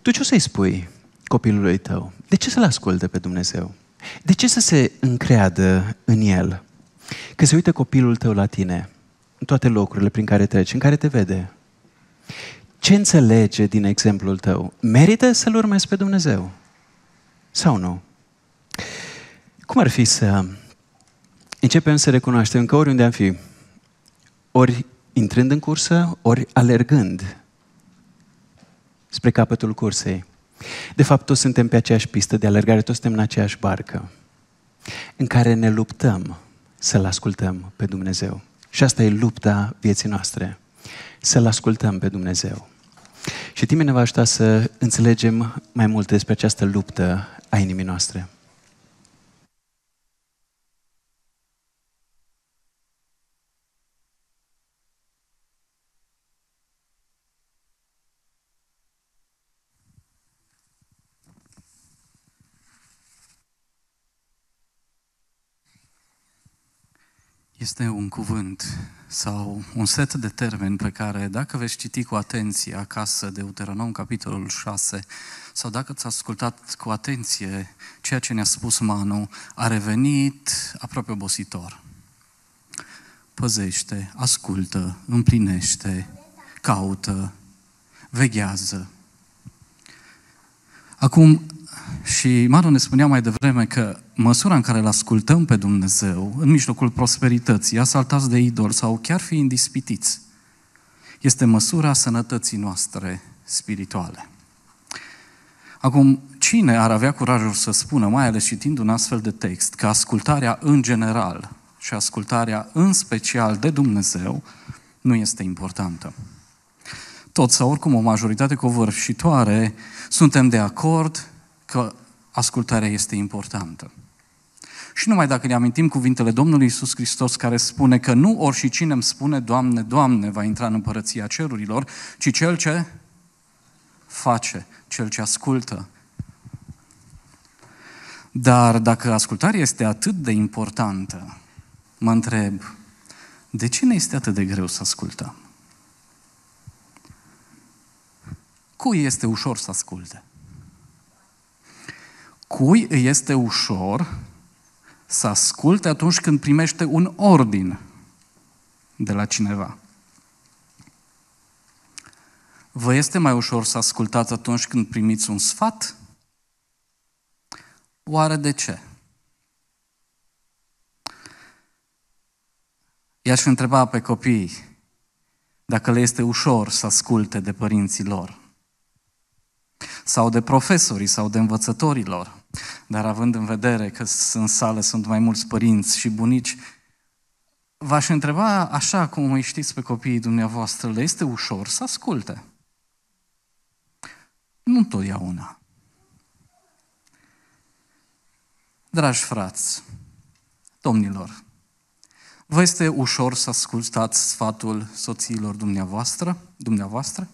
Tu ce o să-i spui copilului tău? De ce să-L asculte pe Dumnezeu? De ce să se încreadă în El? Că se uită copilul tău la tine, în toate locurile prin care treci, în care te vede. Ce înțelege din exemplul tău? Merită să-L urmezi pe Dumnezeu? Sau nu? Cum ar fi să începem să recunoaștem că oriunde am fi, ori intrând în cursă, ori alergând spre capătul cursei, de fapt, toți suntem pe aceeași pistă de alergare, toți suntem în aceeași barcă în care ne luptăm să-L ascultăm pe Dumnezeu. Și asta e lupta vieții noastre, să-L ascultăm pe Dumnezeu. Și Timi ne va ajuta să înțelegem mai multe despre această luptă a inimii noastre. este un cuvânt sau un set de termeni pe care, dacă veți citi cu atenție acasă Deuteronom, capitolul 6, sau dacă ți-a ascultat cu atenție ceea ce ne-a spus Manu, a revenit aproape obositor. Păzește, ascultă, împlinește, caută, veghează. Acum, și Maru ne spunea mai devreme că măsura în care îl ascultăm pe Dumnezeu, în mijlocul prosperității, asaltați de idol sau chiar fi indispitiți, este măsura sănătății noastre spirituale. Acum, cine ar avea curajul să spună, mai ales citind un astfel de text, că ascultarea în general și ascultarea în special de Dumnezeu nu este importantă? Tot sau oricum o majoritate covârșitoare suntem de acord că ascultarea este importantă. Și numai dacă ne amintim cuvintele Domnului Isus Hristos care spune că nu orice cine îmi spune, Doamne, Doamne, va intra în împărăția cerurilor, ci cel ce face, cel ce ascultă. Dar dacă ascultarea este atât de importantă, mă întreb, de ce ne este atât de greu să ascultăm? Cui este ușor să asculte? Cui este ușor să asculte atunci când primește un ordin de la cineva? Vă este mai ușor să ascultați atunci când primiți un sfat? Oare de ce? I-aș întreba pe copii dacă le este ușor să asculte de părinții lor sau de profesorii sau de învățătorilor. Dar având în vedere că în sală sunt mai mulți părinți și bunici, v-aș întreba așa cum îi știți pe copiii dumneavoastră, le este ușor să asculte? Nu întotdeauna. Dragi frați, domnilor, vă este ușor să ascultați sfatul soțiilor dumneavoastră? dumneavoastră?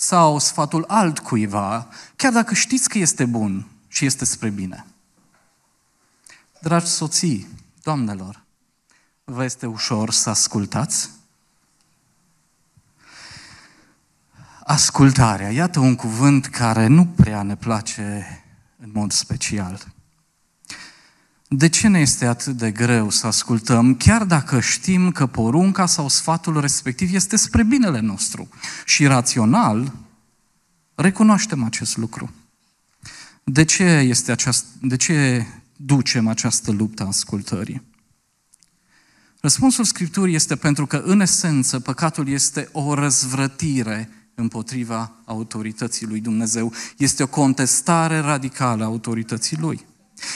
sau sfatul altcuiva, chiar dacă știți că este bun și este spre bine. Dragi soții, doamnelor, vă este ușor să ascultați? Ascultarea, iată un cuvânt care nu prea ne place în mod special. De ce ne este atât de greu să ascultăm, chiar dacă știm că porunca sau sfatul respectiv este spre binele nostru? Și rațional recunoaștem acest lucru. De ce, este aceast... de ce ducem această luptă a ascultării? Răspunsul Scripturii este pentru că, în esență, păcatul este o răzvrătire împotriva autorității lui Dumnezeu. Este o contestare radicală a autorității lui.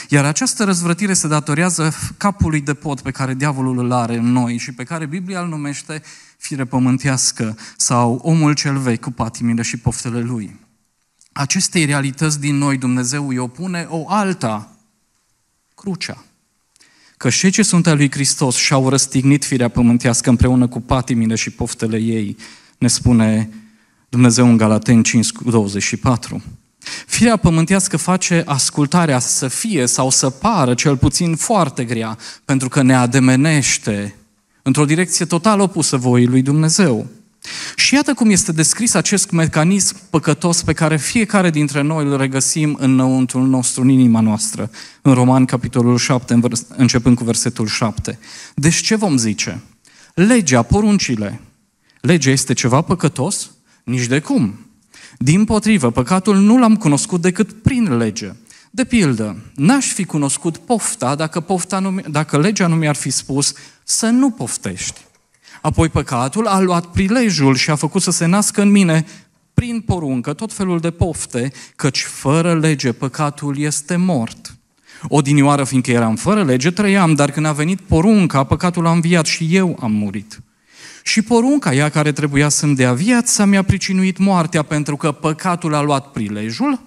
Iar această răzvrătire se datorează capului de pot pe care diavolul îl are în noi și pe care Biblia îl numește fire pământească sau omul cel vechi cu patimile și poftele lui. Acestei realități din noi Dumnezeu îi opune o alta, crucea. Că cei ce sunt al lui Hristos și-au răstignit firea pământească împreună cu patimile și poftele ei, ne spune Dumnezeu în Galaten 5, 24. Firea pământească face ascultarea să fie sau să pară cel puțin foarte grea, pentru că ne ademenește într-o direcție total opusă voii lui Dumnezeu. Și iată cum este descris acest mecanism păcătos pe care fiecare dintre noi îl regăsim înăuntrul nostru, în inima noastră, în Roman, capitolul 7, începând cu versetul 7. Deci ce vom zice? Legea, poruncile. Legea este ceva păcătos? Nici de cum. Din potrivă, păcatul nu l-am cunoscut decât prin lege. De pildă, n-aș fi cunoscut pofta dacă, pofta nu, dacă legea nu mi-ar fi spus să nu poftești. Apoi păcatul a luat prilejul și a făcut să se nască în mine prin poruncă tot felul de pofte, căci fără lege păcatul este mort. Odinioară, fiindcă eram fără lege, trăiam, dar când a venit porunca, păcatul a înviat și eu am murit. Și porunca, ea care trebuia să-mi dea viața, mi-a pricinuit moartea pentru că păcatul a luat prilejul,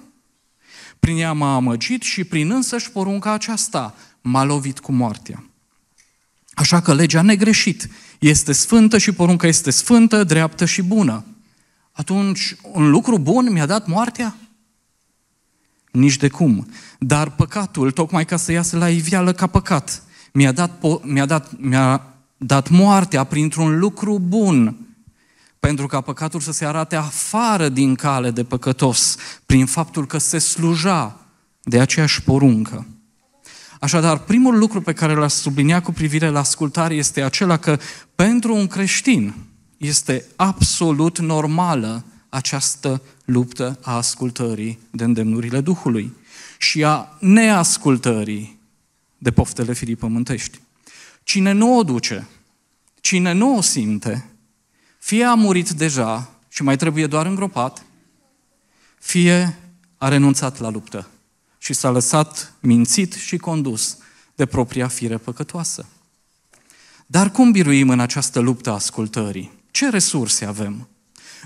prin ea m-a amăgit și prin însăși porunca aceasta m-a lovit cu moartea. Așa că legea negreșit este sfântă și porunca este sfântă, dreaptă și bună. Atunci, un lucru bun mi-a dat moartea? Nici de cum. Dar păcatul, tocmai ca să iasă la iveală ca păcat, mi-a dat, mi-a dat, mi-a dat moartea printr-un lucru bun, pentru ca păcatul să se arate afară din cale de păcătos, prin faptul că se sluja de aceeași poruncă. Așadar, primul lucru pe care l-aș sublinia cu privire la ascultare este acela că pentru un creștin este absolut normală această luptă a ascultării de îndemnurile Duhului și a neascultării de poftele Mântești. Cine nu o duce, cine nu o simte, fie a murit deja și mai trebuie doar îngropat, fie a renunțat la luptă și s-a lăsat mințit și condus de propria fire păcătoasă. Dar cum biruim în această luptă a ascultării? Ce resurse avem?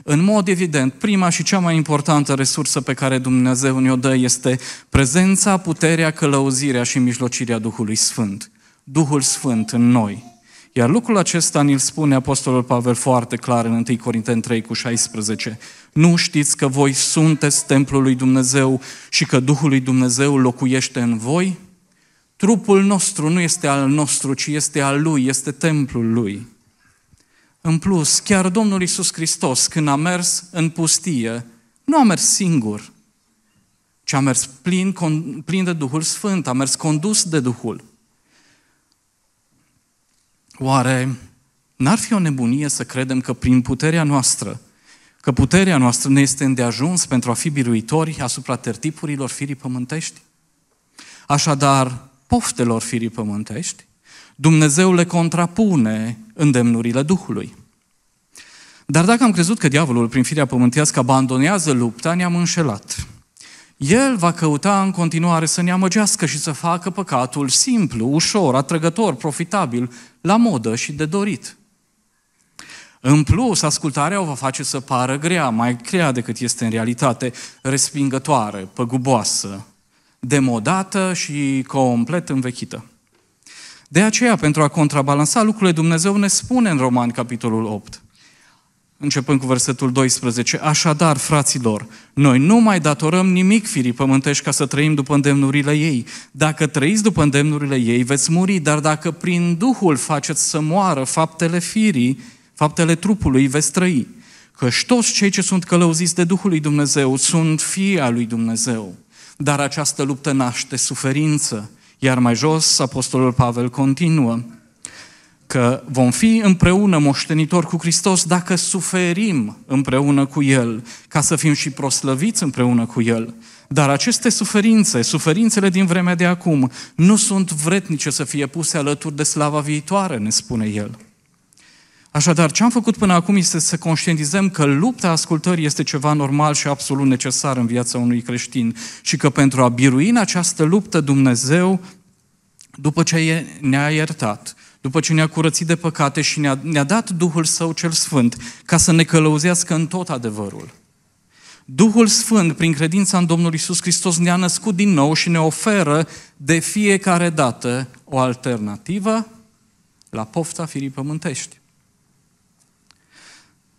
În mod evident, prima și cea mai importantă resursă pe care Dumnezeu ne-o dă este prezența, puterea, călăuzirea și mijlocirea Duhului Sfânt. Duhul Sfânt în noi. Iar lucrul acesta ne-l spune Apostolul Pavel foarte clar în 1 Corinteni 3 cu 16. Nu știți că voi sunteți templul lui Dumnezeu și că Duhul lui Dumnezeu locuiește în voi? Trupul nostru nu este al nostru, ci este al lui, este templul lui. În plus, chiar Domnul Isus Hristos, când a mers în pustie, nu a mers singur, ci a mers plin, plin de Duhul Sfânt, a mers condus de Duhul. Oare n-ar fi o nebunie să credem că prin puterea noastră, că puterea noastră ne este îndeajuns pentru a fi biruitori asupra tertipurilor firii pământești? Așadar, poftelor firii pământești, Dumnezeu le contrapune îndemnurile Duhului. Dar dacă am crezut că diavolul prin firea pământească abandonează lupta, ne-am înșelat el va căuta în continuare să ne amăgească și să facă păcatul simplu, ușor, atrăgător, profitabil, la modă și de dorit. În plus, ascultarea o va face să pară grea, mai grea decât este în realitate, respingătoare, păguboasă, demodată și complet învechită. De aceea, pentru a contrabalansa lucrurile, Dumnezeu ne spune în Romani, capitolul 8, începând cu versetul 12. Așadar, fraților, noi nu mai datorăm nimic firii pământești ca să trăim după îndemnurile ei. Dacă trăiți după îndemnurile ei, veți muri, dar dacă prin Duhul faceți să moară faptele firii, faptele trupului, veți trăi. Căci toți cei ce sunt călăuziți de Duhul lui Dumnezeu sunt fii al lui Dumnezeu. Dar această luptă naște suferință. Iar mai jos, Apostolul Pavel continuă că vom fi împreună moștenitori cu Hristos dacă suferim împreună cu El, ca să fim și proslăviți împreună cu El. Dar aceste suferințe, suferințele din vremea de acum, nu sunt vretnice să fie puse alături de slava viitoare, ne spune El. Așadar, ce am făcut până acum este să conștientizăm că lupta ascultării este ceva normal și absolut necesar în viața unui creștin și că pentru a birui în această luptă Dumnezeu, după ce ne-a iertat, după ce ne-a curățit de păcate și ne-a, ne dat Duhul Său cel Sfânt, ca să ne călăuzească în tot adevărul. Duhul Sfânt, prin credința în Domnul Isus Hristos, ne-a născut din nou și ne oferă de fiecare dată o alternativă la pofta firii pământești.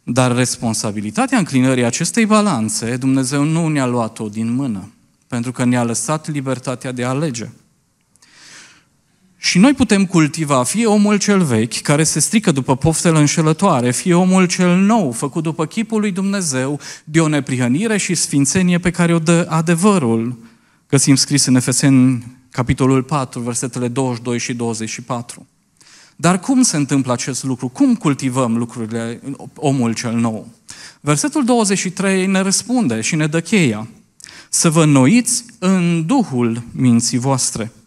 Dar responsabilitatea înclinării acestei balanțe, Dumnezeu nu ne-a luat-o din mână, pentru că ne-a lăsat libertatea de a alege – și noi putem cultiva fie omul cel vechi, care se strică după poftele înșelătoare, fie omul cel nou, făcut după chipul lui Dumnezeu, de o neprihănire și sfințenie pe care o dă adevărul. Găsim scris în Efesen, capitolul 4, versetele 22 și 24. Dar cum se întâmplă acest lucru? Cum cultivăm lucrurile, omul cel nou? Versetul 23 ne răspunde și ne dă cheia. Să vă noiți în Duhul minții voastre –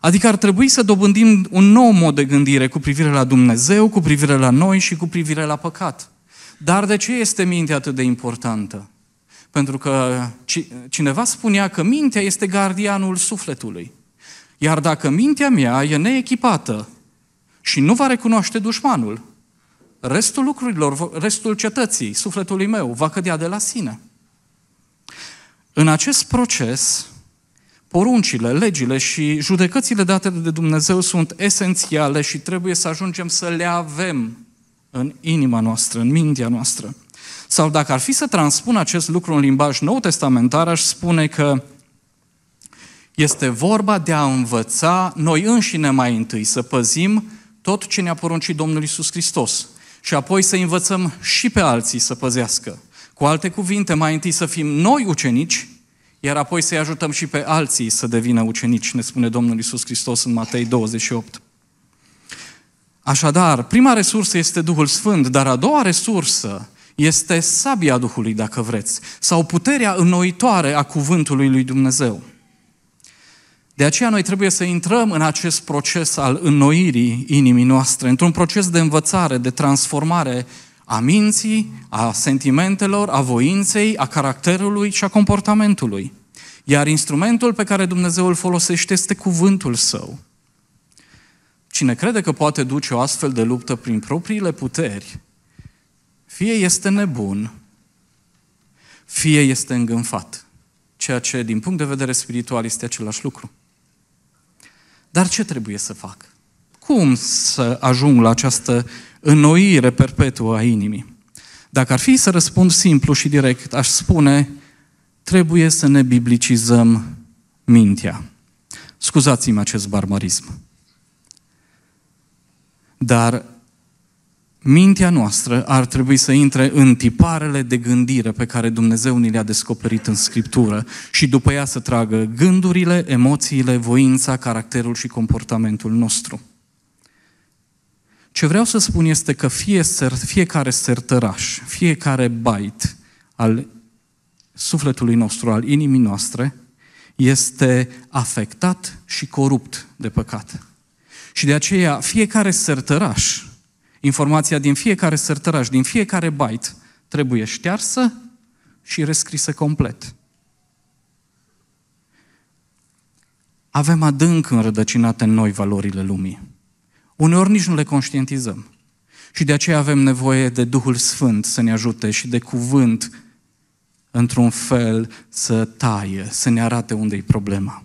Adică ar trebui să dobândim un nou mod de gândire cu privire la Dumnezeu, cu privire la noi și cu privire la păcat. Dar de ce este mintea atât de importantă? Pentru că cineva spunea că mintea este gardianul sufletului. Iar dacă mintea mea e neechipată și nu va recunoaște dușmanul, restul lucrurilor, restul cetății, sufletului meu, va cădea de la sine. În acest proces, Poruncile, legile și judecățile date de Dumnezeu sunt esențiale și trebuie să ajungem să le avem în inima noastră, în mintea noastră. Sau dacă ar fi să transpun acest lucru în limbaj nou testamentar, aș spune că este vorba de a învăța noi înșine mai întâi să păzim tot ce ne-a poruncit Domnul Isus Hristos și apoi să învățăm și pe alții să păzească. Cu alte cuvinte, mai întâi să fim noi ucenici iar apoi să-i ajutăm și pe alții să devină ucenici, ne spune Domnul Isus Hristos în Matei 28. Așadar, prima resursă este Duhul Sfânt, dar a doua resursă este sabia Duhului, dacă vreți, sau puterea înnoitoare a cuvântului lui Dumnezeu. De aceea noi trebuie să intrăm în acest proces al înnoirii inimii noastre, într-un proces de învățare, de transformare a minții, a sentimentelor, a voinței, a caracterului și a comportamentului. Iar instrumentul pe care Dumnezeu îl folosește este cuvântul său. Cine crede că poate duce o astfel de luptă prin propriile puteri, fie este nebun, fie este îngânfat, ceea ce, din punct de vedere spiritual, este același lucru. Dar ce trebuie să fac? Cum să ajung la această înnoire perpetuă a inimii? Dacă ar fi să răspund simplu și direct, aș spune trebuie să ne biblicizăm mintea. Scuzați-mi acest barbarism. Dar mintea noastră ar trebui să intre în tiparele de gândire pe care Dumnezeu ni le-a descoperit în Scriptură și după ea să tragă gândurile, emoțiile, voința, caracterul și comportamentul nostru. Ce vreau să spun este că fie ser, fiecare sertăraș, fiecare bait al sufletului nostru, al inimii noastre, este afectat și corupt de păcat. Și de aceea fiecare sărtăraș, informația din fiecare sărtăraș, din fiecare byte, trebuie ștearsă și rescrisă complet. Avem adânc înrădăcinate în noi valorile lumii. Uneori nici nu le conștientizăm. Și de aceea avem nevoie de Duhul Sfânt să ne ajute și de cuvânt într-un fel să taie, să ne arate unde e problema.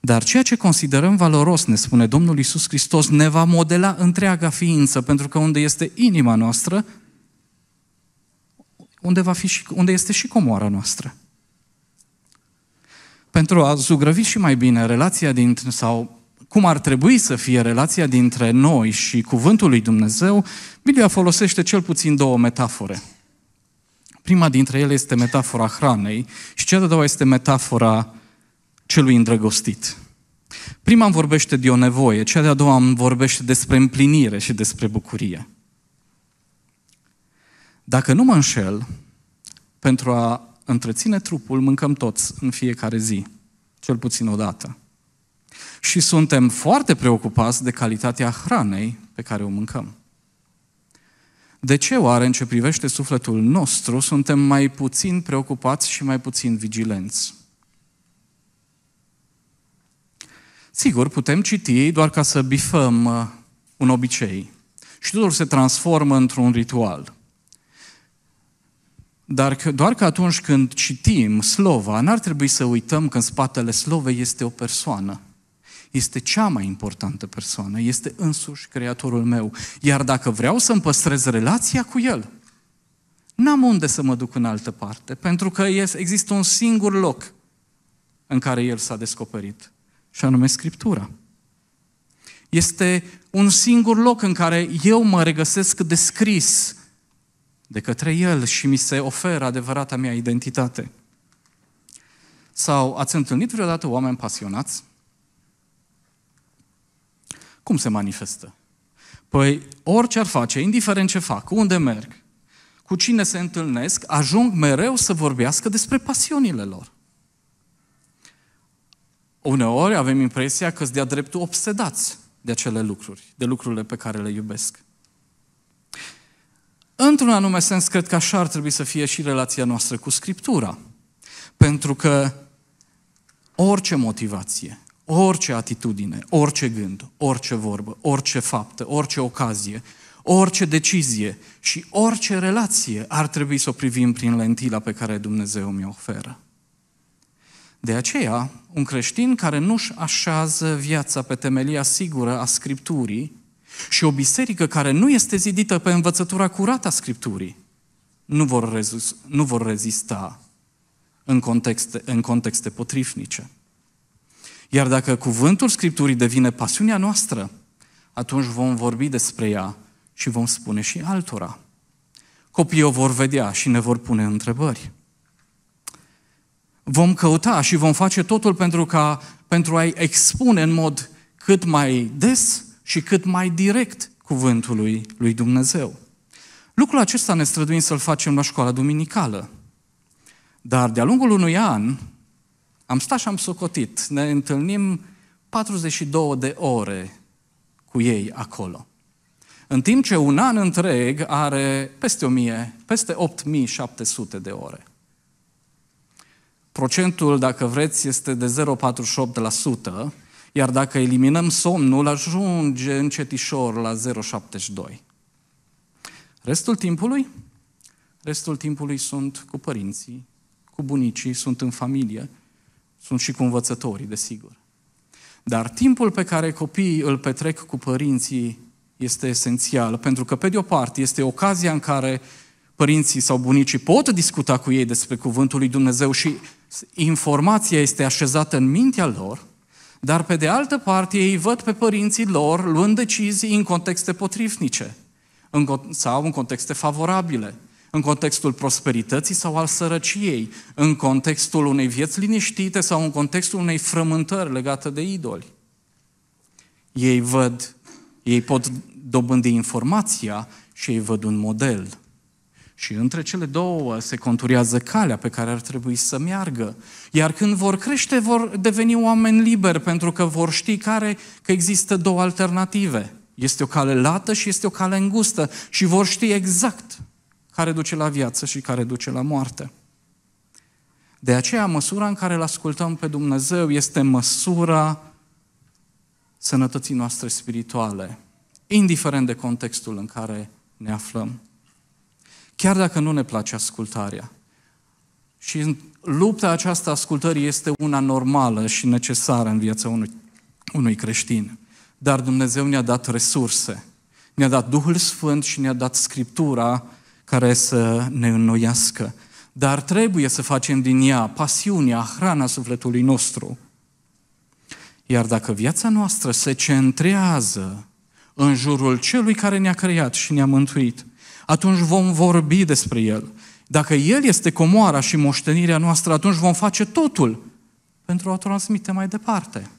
Dar ceea ce considerăm valoros, ne spune Domnul Isus Hristos, ne va modela întreaga ființă, pentru că unde este inima noastră, unde, va fi și, unde este și comoara noastră. Pentru a zugrăvi și mai bine relația dintre, sau cum ar trebui să fie relația dintre noi și Cuvântul lui Dumnezeu, Biblia folosește cel puțin două metafore – Prima dintre ele este metafora hranei și cea de-a doua este metafora celui îndrăgostit. Prima îmi vorbește de o nevoie, cea de-a doua îmi vorbește despre împlinire și despre bucurie. Dacă nu mă înșel, pentru a întreține trupul, mâncăm toți în fiecare zi, cel puțin o dată. Și suntem foarte preocupați de calitatea hranei pe care o mâncăm. De ce oare în ce privește sufletul nostru suntem mai puțin preocupați și mai puțin vigilenți? Sigur, putem citi doar ca să bifăm uh, un obicei. Și totul se transformă într-un ritual. Dar doar că atunci când citim slova, n-ar trebui să uităm că în spatele slovei este o persoană – este cea mai importantă persoană, este însuși Creatorul meu. Iar dacă vreau să-mi păstrez relația cu El, n-am unde să mă duc în altă parte, pentru că există un singur loc în care El s-a descoperit, și anume Scriptura. Este un singur loc în care eu mă regăsesc descris de către El și mi se oferă adevărata mea identitate. Sau ați întâlnit vreodată oameni pasionați? Cum se manifestă? Păi orice ar face, indiferent ce fac, unde merg, cu cine se întâlnesc, ajung mereu să vorbească despre pasiunile lor. Uneori avem impresia că sunt de-a dreptul obsedați de acele lucruri, de lucrurile pe care le iubesc. Într-un anume sens, cred că așa ar trebui să fie și relația noastră cu Scriptura. Pentru că orice motivație, Orice atitudine, orice gând, orice vorbă, orice faptă, orice ocazie, orice decizie și orice relație ar trebui să o privim prin lentila pe care Dumnezeu mi-o oferă. De aceea, un creștin care nu-și așează viața pe temelia sigură a Scripturii și o biserică care nu este zidită pe învățătura curată a Scripturii, nu vor, rezist, nu vor rezista în contexte, în contexte potrivnice. Iar dacă cuvântul Scripturii devine pasiunea noastră, atunci vom vorbi despre ea și vom spune și altora. Copiii o vor vedea și ne vor pune întrebări. Vom căuta și vom face totul pentru, ca, pentru a-i expune în mod cât mai des și cât mai direct cuvântului lui Dumnezeu. Lucrul acesta ne străduim să-l facem la școala duminicală. Dar de-a lungul unui an, am stat și am socotit. Ne întâlnim 42 de ore cu ei acolo. În timp ce un an întreg are peste 1000, peste 8700 de ore. Procentul, dacă vreți, este de 0,48%, iar dacă eliminăm somnul, ajunge încetișor la 0,72%. Restul timpului? Restul timpului sunt cu părinții, cu bunicii, sunt în familie, sunt și cu învățătorii, desigur. Dar timpul pe care copiii îl petrec cu părinții este esențial, pentru că, pe de o parte, este ocazia în care părinții sau bunicii pot discuta cu ei despre Cuvântul lui Dumnezeu și informația este așezată în mintea lor, dar, pe de altă parte, ei văd pe părinții lor luând decizii în contexte potrivnice în, sau în contexte favorabile în contextul prosperității sau al sărăciei, în contextul unei vieți liniștite sau în contextul unei frământări legate de idoli. Ei văd, ei pot dobândi informația și ei văd un model. Și între cele două se conturează calea pe care ar trebui să meargă. Iar când vor crește, vor deveni oameni liberi, pentru că vor ști care, că există două alternative. Este o cale lată și este o cale îngustă. Și vor ști exact care duce la viață și care duce la moarte. De aceea, măsura în care îl ascultăm pe Dumnezeu este măsura sănătății noastre spirituale, indiferent de contextul în care ne aflăm. Chiar dacă nu ne place ascultarea. Și lupta aceasta ascultării este una normală și necesară în viața unui, unui creștin. Dar Dumnezeu ne-a dat resurse, ne-a dat Duhul Sfânt și ne-a dat Scriptura care să ne înnoiască. Dar trebuie să facem din ea pasiunea, hrana sufletului nostru. Iar dacă viața noastră se centrează în jurul celui care ne-a creat și ne-a mântuit, atunci vom vorbi despre el. Dacă el este comoara și moștenirea noastră, atunci vom face totul pentru a transmite mai departe.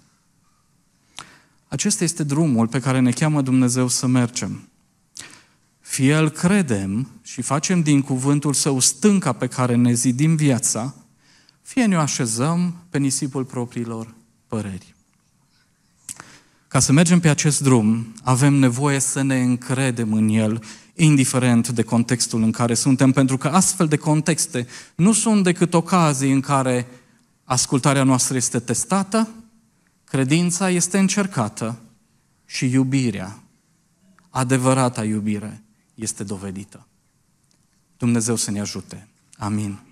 Acesta este drumul pe care ne cheamă Dumnezeu să mergem. Fie îl credem și facem din cuvântul său stânca pe care ne zidim viața, fie ne așezăm pe nisipul propriilor păreri. Ca să mergem pe acest drum, avem nevoie să ne încredem în el, indiferent de contextul în care suntem, pentru că astfel de contexte nu sunt decât ocazii în care ascultarea noastră este testată, credința este încercată și iubirea, adevărata iubire, este dovedită. Dumnezeu să ne ajute. Amin.